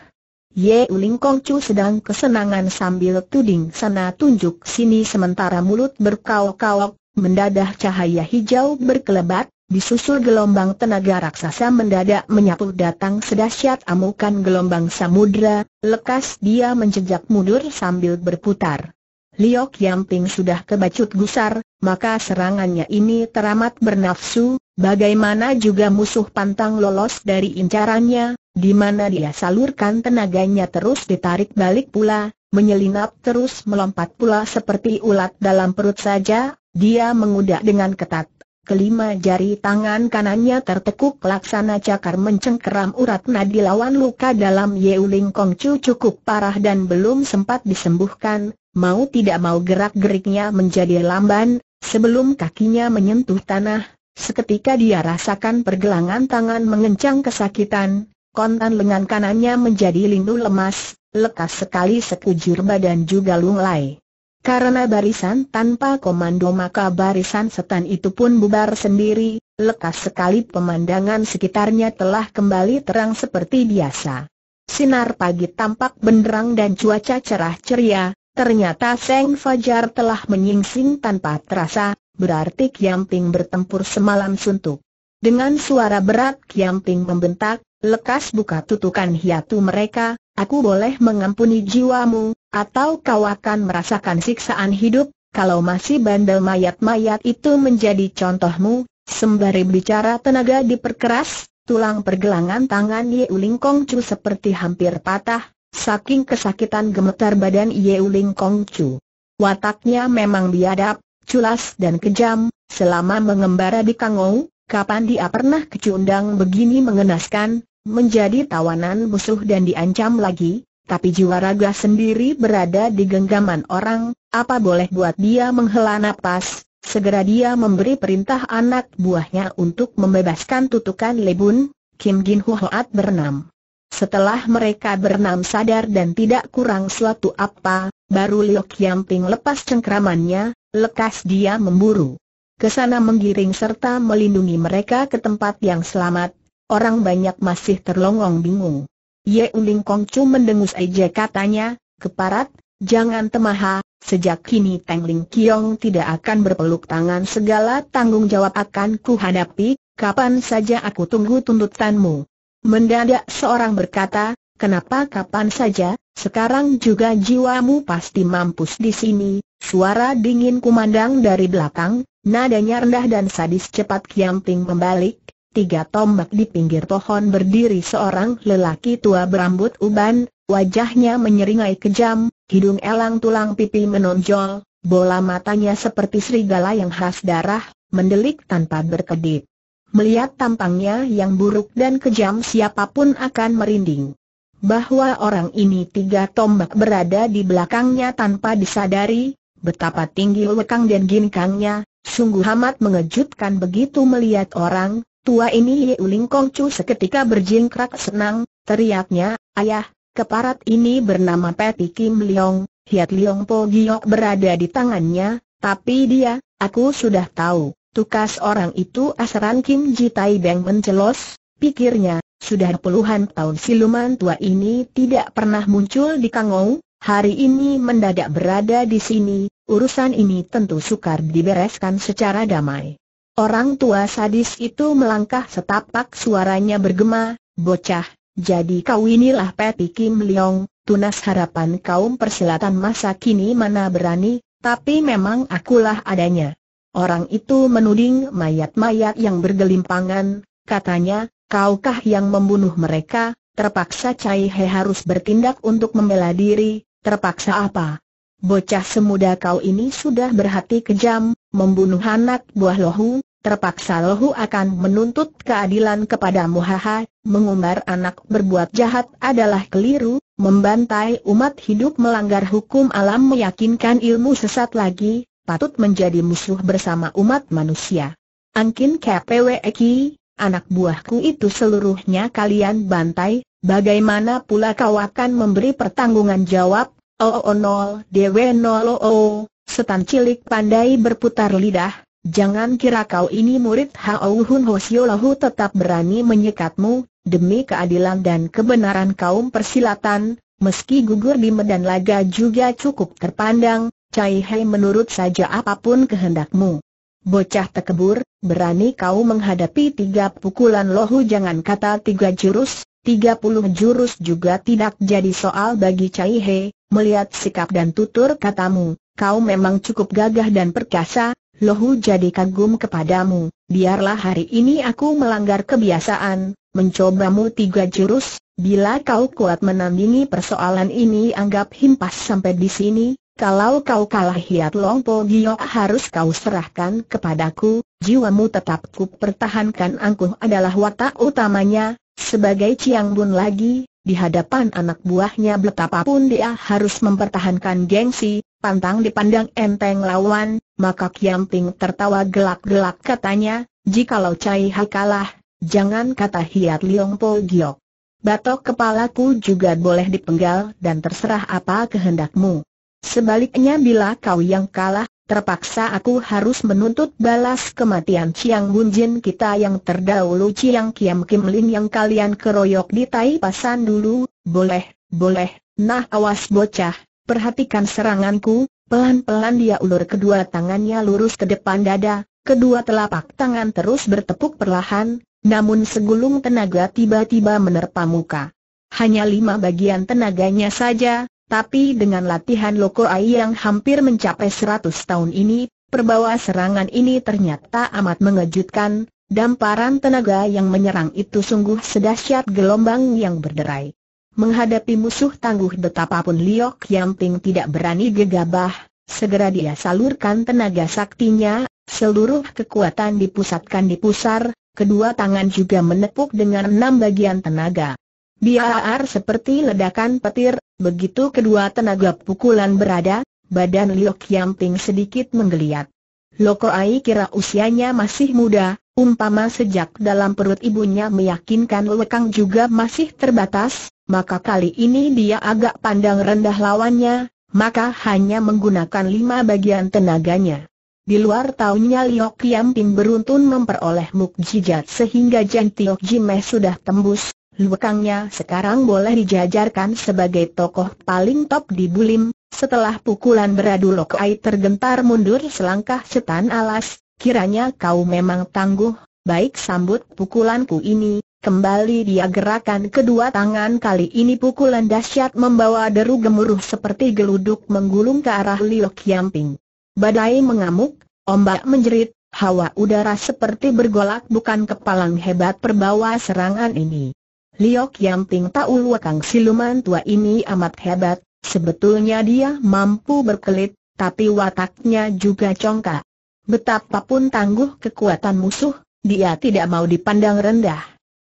Ye Uling Chu sedang kesenangan sambil tuding sana tunjuk sini sementara mulut berkaok-kaok, mendadah cahaya hijau berkelebat, disusul gelombang tenaga raksasa mendadak menyapu datang sedahsyat amukan gelombang samudra, lekas dia menjejak mundur sambil berputar. Liok Yamping sudah kebacut gusar, maka serangannya ini teramat bernafsu, bagaimana juga musuh pantang lolos dari incarannya, di mana dia salurkan tenaganya terus ditarik balik pula, menyelinap terus melompat pula seperti ulat dalam perut saja, dia mengudak dengan ketat. Kelima jari tangan kanannya tertekuk laksana cakar mencengkeram urat nadi lawan luka dalam Yeuling Kongcu cukup parah dan belum sempat disembuhkan, mau tidak mau gerak-geriknya menjadi lamban, sebelum kakinya menyentuh tanah, seketika dia rasakan pergelangan tangan mengencang kesakitan, kontan lengan kanannya menjadi lindu lemas, lekas sekali sekujur badan juga lunglai. Karena barisan tanpa komando maka barisan setan itu pun bubar sendiri, lekas sekali pemandangan sekitarnya telah kembali terang seperti biasa. Sinar pagi tampak benderang dan cuaca cerah ceria, Ternyata Seng Fajar telah menyingsing tanpa terasa, berarti Kiamping bertempur semalam suntuk. Dengan suara berat Kiamping membentak, lekas buka tutukan hiatu mereka, aku boleh mengampuni jiwamu, atau kau akan merasakan siksaan hidup, kalau masih bandel mayat-mayat itu menjadi contohmu, sembari bicara tenaga diperkeras, tulang pergelangan tangan Ye Ulingkong Chu seperti hampir patah, Saking kesakitan gemetar badan Yeuling Kong Chu. Wataknya memang biadab, culas dan kejam, selama mengembara di Kangou, kapan dia pernah kecundang begini mengenaskan, menjadi tawanan musuh dan diancam lagi, tapi jiwa raga sendiri berada di genggaman orang, apa boleh buat dia menghela napas, segera dia memberi perintah anak buahnya untuk membebaskan tutukan Lebun, Kim Gin Hoat bernam. Setelah mereka berenam sadar dan tidak kurang suatu apa, baru Liok Yamping lepas cengkramannya, lekas dia memburu. Kesana menggiring serta melindungi mereka ke tempat yang selamat, orang banyak masih terlongong bingung. Ye Uling Kong Chu mendengus aja katanya, keparat, jangan temaha, sejak kini Teng Ling Kiong tidak akan berpeluk tangan segala tanggung jawab akan kuhadapi, kapan saja aku tunggu tuntutanmu. Mendadak seorang berkata, kenapa kapan saja, sekarang juga jiwamu pasti mampus di sini, suara dingin kumandang dari belakang, nadanya rendah dan sadis cepat Kiamping membalik, tiga tombak di pinggir pohon berdiri seorang lelaki tua berambut uban, wajahnya menyeringai kejam, hidung elang tulang pipi menonjol, bola matanya seperti serigala yang khas darah, mendelik tanpa berkedip. Melihat tampangnya yang buruk dan kejam siapapun akan merinding. Bahwa orang ini tiga tombak berada di belakangnya tanpa disadari, betapa tinggi lekang dan ginkangnya, sungguh amat mengejutkan begitu melihat orang, tua ini Ye Uling Kongcu seketika berjingkrak senang, teriaknya, ayah, keparat ini bernama Peti Kim Leong, Hiat Leong Po Giok berada di tangannya, tapi dia, aku sudah tahu. Tukas orang itu asaran Kim Ji Tai Beng mencelos, pikirnya, sudah puluhan tahun siluman tua ini tidak pernah muncul di Kangou, hari ini mendadak berada di sini, urusan ini tentu sukar dibereskan secara damai. Orang tua sadis itu melangkah setapak suaranya bergema, bocah, jadi kau inilah Peti Kim Leong, tunas harapan kaum persilatan masa kini mana berani, tapi memang akulah adanya. Orang itu menuding mayat-mayat yang bergelimpangan, katanya, kaukah yang membunuh mereka, terpaksa Cai He harus bertindak untuk membela diri, terpaksa apa? Bocah semuda kau ini sudah berhati kejam, membunuh anak buah lohu, terpaksa lohu akan menuntut keadilan kepada muhaha, mengumbar anak berbuat jahat adalah keliru, membantai umat hidup melanggar hukum alam meyakinkan ilmu sesat lagi, patut menjadi musuh bersama umat manusia. Angkin Eki, anak buahku itu seluruhnya kalian bantai, bagaimana pula kau akan memberi pertanggungan jawab? Oo nol dewe nol oo, setan cilik pandai berputar lidah, jangan kira kau ini murid Hao Hun Lahu tetap berani menyekatmu, demi keadilan dan kebenaran kaum persilatan, meski gugur di medan laga juga cukup terpandang, Cai Hei menurut saja apapun kehendakmu. Bocah tekebur, berani kau menghadapi tiga pukulan lohu jangan kata tiga jurus, tiga puluh jurus juga tidak jadi soal bagi Cai Hei. melihat sikap dan tutur katamu, kau memang cukup gagah dan perkasa, lohu jadi kagum kepadamu, biarlah hari ini aku melanggar kebiasaan, mencobamu tiga jurus, bila kau kuat menandingi persoalan ini anggap himpas sampai di sini, kalau kau kalah Hiat Long Po Giok harus kau serahkan kepadaku, jiwamu tetap ku pertahankan angkuh adalah watak utamanya, sebagai Ciang Bun lagi, di hadapan anak buahnya betapapun dia harus mempertahankan gengsi, pantang dipandang enteng lawan, maka Kiam Ping tertawa gelak-gelak katanya, jikalau Cai Ha kalah, jangan kata Hiat Long Po Giok. Batok kepalaku juga boleh dipenggal dan terserah apa kehendakmu. Sebaliknya bila kau yang kalah, terpaksa aku harus menuntut balas kematian Chiang Bunjin kita yang terdahulu Chiang Kiam Kim Lin yang kalian keroyok di Tai Pasan dulu, boleh, boleh, nah awas bocah, perhatikan seranganku, pelan-pelan dia ulur kedua tangannya lurus ke depan dada, kedua telapak tangan terus bertepuk perlahan, namun segulung tenaga tiba-tiba menerpa muka. Hanya lima bagian tenaganya saja, tapi dengan latihan Loko Ai yang hampir mencapai 100 tahun ini, perbawa serangan ini ternyata amat mengejutkan, damparan tenaga yang menyerang itu sungguh sedahsyat gelombang yang berderai. Menghadapi musuh tangguh betapapun Liok Yamping tidak berani gegabah, segera dia salurkan tenaga saktinya, seluruh kekuatan dipusatkan di pusar, kedua tangan juga menepuk dengan enam bagian tenaga. Biar seperti ledakan petir, begitu kedua tenaga pukulan berada, badan Liu Kiamping sedikit menggeliat. Loko Ai kira usianya masih muda, umpama sejak dalam perut ibunya meyakinkan Lekang juga masih terbatas, maka kali ini dia agak pandang rendah lawannya, maka hanya menggunakan lima bagian tenaganya. Di luar tahunnya Liok Kiamping beruntun memperoleh mukjizat sehingga Jan Tiok Jime sudah tembus, Lukangnya sekarang boleh dijajarkan sebagai tokoh paling top di Bulim, setelah pukulan beradu Lokai tergentar mundur selangkah setan alas, kiranya kau memang tangguh, baik sambut pukulanku ini, kembali dia gerakan kedua tangan kali ini pukulan dahsyat membawa deru gemuruh seperti geluduk menggulung ke arah Liu Qiangping. Badai mengamuk, ombak menjerit, hawa udara seperti bergolak bukan kepalang hebat perbawa serangan ini. Liok ting tahu wakang siluman tua ini amat hebat, sebetulnya dia mampu berkelit, tapi wataknya juga congkak. Betapapun tangguh kekuatan musuh, dia tidak mau dipandang rendah.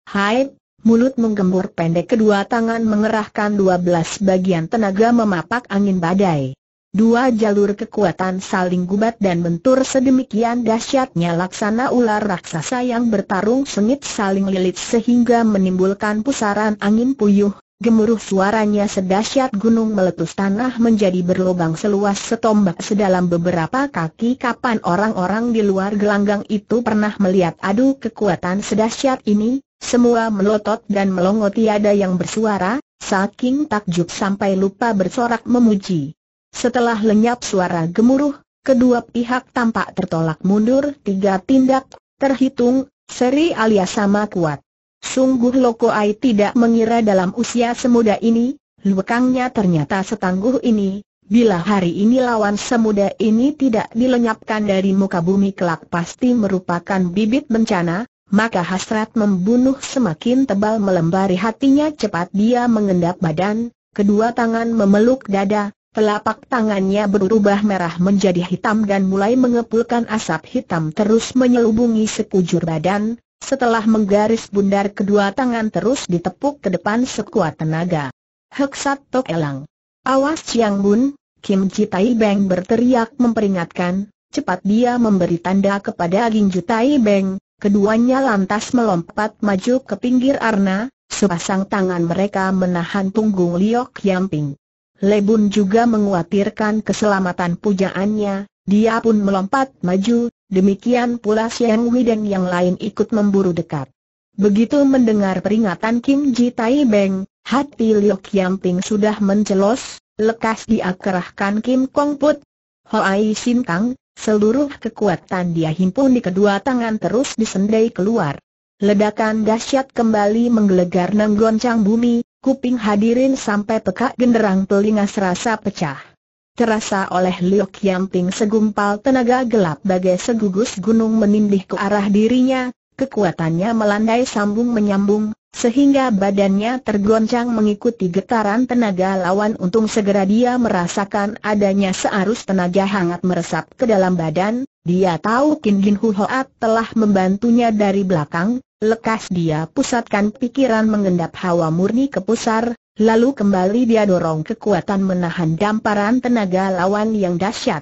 Hai, mulut menggembur pendek kedua tangan mengerahkan dua belas bagian tenaga memapak angin badai. Dua jalur kekuatan saling gubat dan bentur sedemikian dahsyatnya laksana ular raksasa yang bertarung sengit saling lilit sehingga menimbulkan pusaran angin puyuh, gemuruh suaranya sedahsyat gunung meletus tanah menjadi berlubang seluas setombak sedalam beberapa kaki kapan orang-orang di luar gelanggang itu pernah melihat adu kekuatan sedahsyat ini, semua melotot dan melongo tiada yang bersuara, saking takjub sampai lupa bersorak memuji. Setelah lenyap suara gemuruh, kedua pihak tampak tertolak mundur tiga tindak, terhitung, seri alias sama kuat. Sungguh Loko Lokoai tidak mengira dalam usia semuda ini, lukangnya ternyata setangguh ini, Bila hari ini lawan semuda ini tidak dilenyapkan dari muka bumi kelak pasti merupakan bibit bencana, maka hasrat membunuh semakin tebal melembari hatinya cepat dia mengendap badan, kedua tangan memeluk dada, Telapak tangannya berubah merah menjadi hitam dan mulai mengepulkan asap hitam terus menyelubungi sekujur badan, setelah menggaris bundar kedua tangan terus ditepuk ke depan sekuat tenaga. Heksat Tok Elang. Awas Chiang Bun, Kim Tai Beng berteriak memperingatkan, cepat dia memberi tanda kepada Ginju Tai Beng, keduanya lantas melompat maju ke pinggir arna, sepasang tangan mereka menahan punggung Liok Yamping. Lebun juga menguatirkan keselamatan pujaannya, dia pun melompat maju, demikian pula Siang Wi dan yang lain ikut memburu dekat. Begitu mendengar peringatan Kim Ji Tai Beng, hati Liu Qiang Ting sudah mencelos, lekas diakerahkan Kim Kong Put, Hoai Sin Kang, seluruh kekuatan dia himpun di kedua tangan terus disendai keluar. Ledakan dahsyat kembali menggelegar nenggoncang bumi, Kuping hadirin sampai pekak genderang telinga serasa pecah. Terasa oleh Liu Kiamping segumpal tenaga gelap bagai segugus gunung menindih ke arah dirinya, kekuatannya melandai sambung menyambung, sehingga badannya tergoncang mengikuti getaran tenaga lawan untung segera dia merasakan adanya searus tenaga hangat meresap ke dalam badan, dia tahu Kin Hu Hoat telah membantunya dari belakang, lekas dia pusatkan pikiran mengendap hawa murni ke pusar, lalu kembali dia dorong kekuatan menahan damparan tenaga lawan yang dahsyat.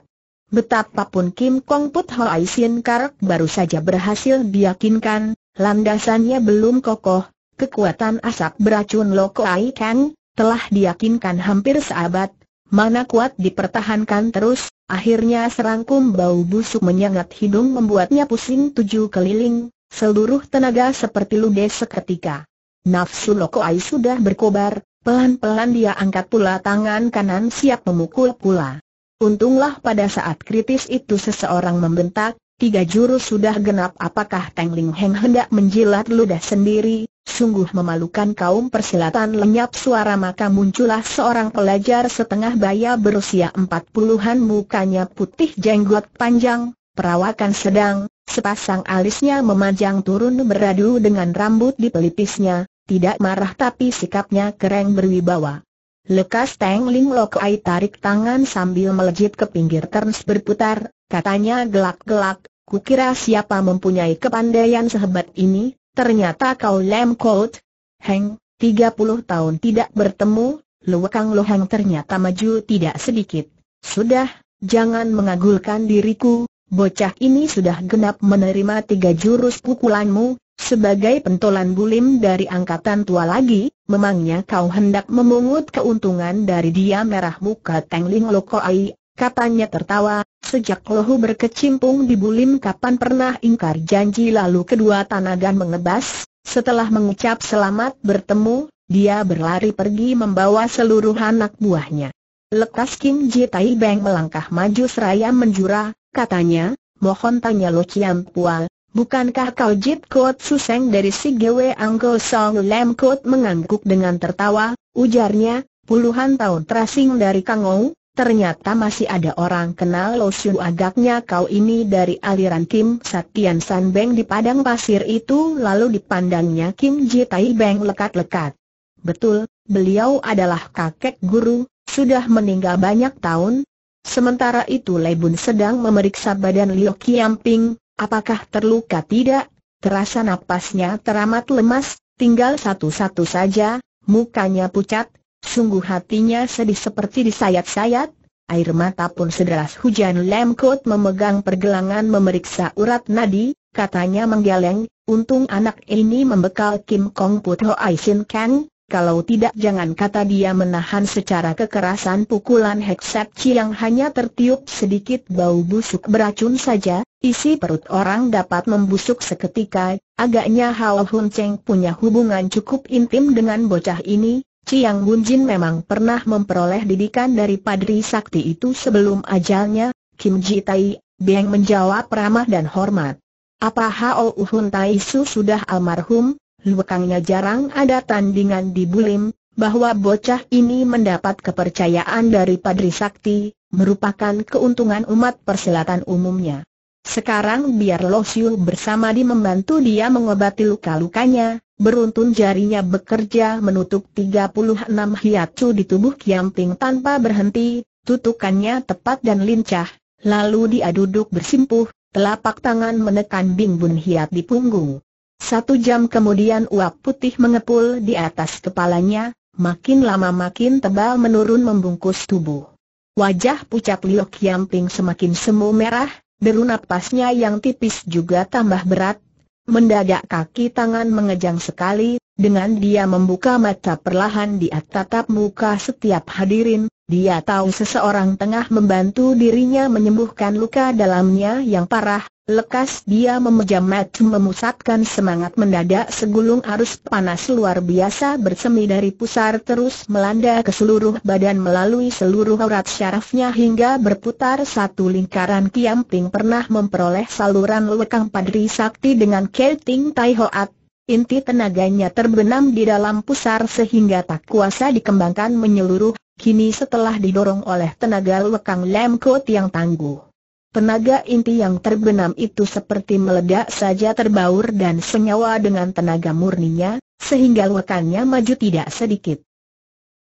Betapapun Kim Kong Put Hoai Sin Karak baru saja berhasil diyakinkan, landasannya belum kokoh, kekuatan asap beracun Loko Ai Kang, telah diyakinkan hampir seabad, mana kuat dipertahankan terus, akhirnya serangkum bau busuk menyengat hidung membuatnya pusing tujuh keliling, seluruh tenaga seperti ludes seketika. Nafsu loko Lokoai sudah berkobar, pelan-pelan dia angkat pula tangan kanan siap memukul pula. Untunglah pada saat kritis itu seseorang membentak, tiga jurus sudah genap apakah Teng Ling Heng hendak menjilat ludah sendiri, sungguh memalukan kaum persilatan lenyap suara maka muncullah seorang pelajar setengah baya berusia empat puluhan mukanya putih jenggot panjang, perawakan sedang, Sepasang alisnya memanjang turun beradu dengan rambut di pelipisnya, tidak marah tapi sikapnya keren berwibawa. Lekas Tang Ling Ai tarik tangan sambil melejit ke pinggir terus berputar, katanya gelak-gelak, kukira siapa mempunyai kepandaian sehebat ini, ternyata kau Lam kot. Heng, 30 tahun tidak bertemu, Luwakang Luhang ternyata maju tidak sedikit. Sudah, jangan mengagulkan diriku, bocah ini sudah genap menerima tiga jurus pukulanmu, sebagai pentolan bulim dari angkatan tua lagi, memangnya kau hendak memungut keuntungan dari dia merah muka Teng Ling Lokoai, katanya tertawa, sejak lohu berkecimpung di bulim kapan pernah ingkar janji lalu kedua tanagan mengebas, setelah mengucap selamat bertemu, dia berlari pergi membawa seluruh anak buahnya. Lekas Kim Ji Tai Beng melangkah maju seraya menjurah. Katanya, mohon tanya Lo Chiang Pual, bukankah kau Jit Kot Suseng dari si Gwe Angko Song Lam Kot mengangguk dengan tertawa, ujarnya, puluhan tahun terasing dari Kang Ou, ternyata masih ada orang kenal Lo Siu agaknya kau ini dari aliran Kim Satian San Beng di padang pasir itu lalu dipandangnya Kim Ji Tai Beng lekat-lekat. Betul, beliau adalah kakek guru, sudah meninggal banyak tahun, Sementara itu Bun sedang memeriksa badan Liu Kiamping, apakah terluka tidak, terasa napasnya teramat lemas, tinggal satu-satu saja, mukanya pucat, sungguh hatinya sedih seperti disayat-sayat, air mata pun sederas hujan Lemkot memegang pergelangan memeriksa urat nadi, katanya menggeleng, untung anak ini membekal Kim Kong Put Ho Ai Kang, kalau tidak jangan kata dia menahan secara kekerasan pukulan Hekset yang hanya tertiup sedikit bau busuk beracun saja, isi perut orang dapat membusuk seketika, agaknya Hao Hun Cheng punya hubungan cukup intim dengan bocah ini, Chiang Bunjin memang pernah memperoleh didikan dari Padri Sakti itu sebelum ajalnya, Kim Ji Tai, Beng menjawab ramah dan hormat. Apa Hao Hun Tai Su sudah almarhum, Lukangnya jarang ada tandingan di Bulim, bahwa bocah ini mendapat kepercayaan dari Padri Sakti, merupakan keuntungan umat persilatan umumnya. Sekarang biar Losiu bersama di membantu dia mengobati luka-lukanya, beruntun jarinya bekerja menutup 36 hiatus di tubuh Kiamping tanpa berhenti, tutukannya tepat dan lincah, lalu dia duduk bersimpuh, telapak tangan menekan Bing Bun Hiat di punggung. Satu jam kemudian uap putih mengepul di atas kepalanya, makin lama makin tebal menurun membungkus tubuh. Wajah pucat Liu Qiangping semakin semu merah, deru napasnya yang tipis juga tambah berat. Mendadak kaki tangan mengejang sekali, dengan dia membuka mata perlahan dia tatap muka setiap hadirin, dia tahu seseorang tengah membantu dirinya menyembuhkan luka dalamnya yang parah, lekas dia memejam mata memusatkan semangat mendadak segulung arus panas luar biasa bersemi dari pusar terus melanda ke seluruh badan melalui seluruh aurat syarafnya hingga berputar satu lingkaran kiamping pernah memperoleh saluran lekang padri sakti dengan kelting taihoat. Inti tenaganya terbenam di dalam pusar sehingga tak kuasa dikembangkan menyeluruh, Kini setelah didorong oleh tenaga lekang Lemkot yang tangguh. Tenaga inti yang terbenam itu seperti meledak saja terbaur dan senyawa dengan tenaga murninya, sehingga lekannya maju tidak sedikit.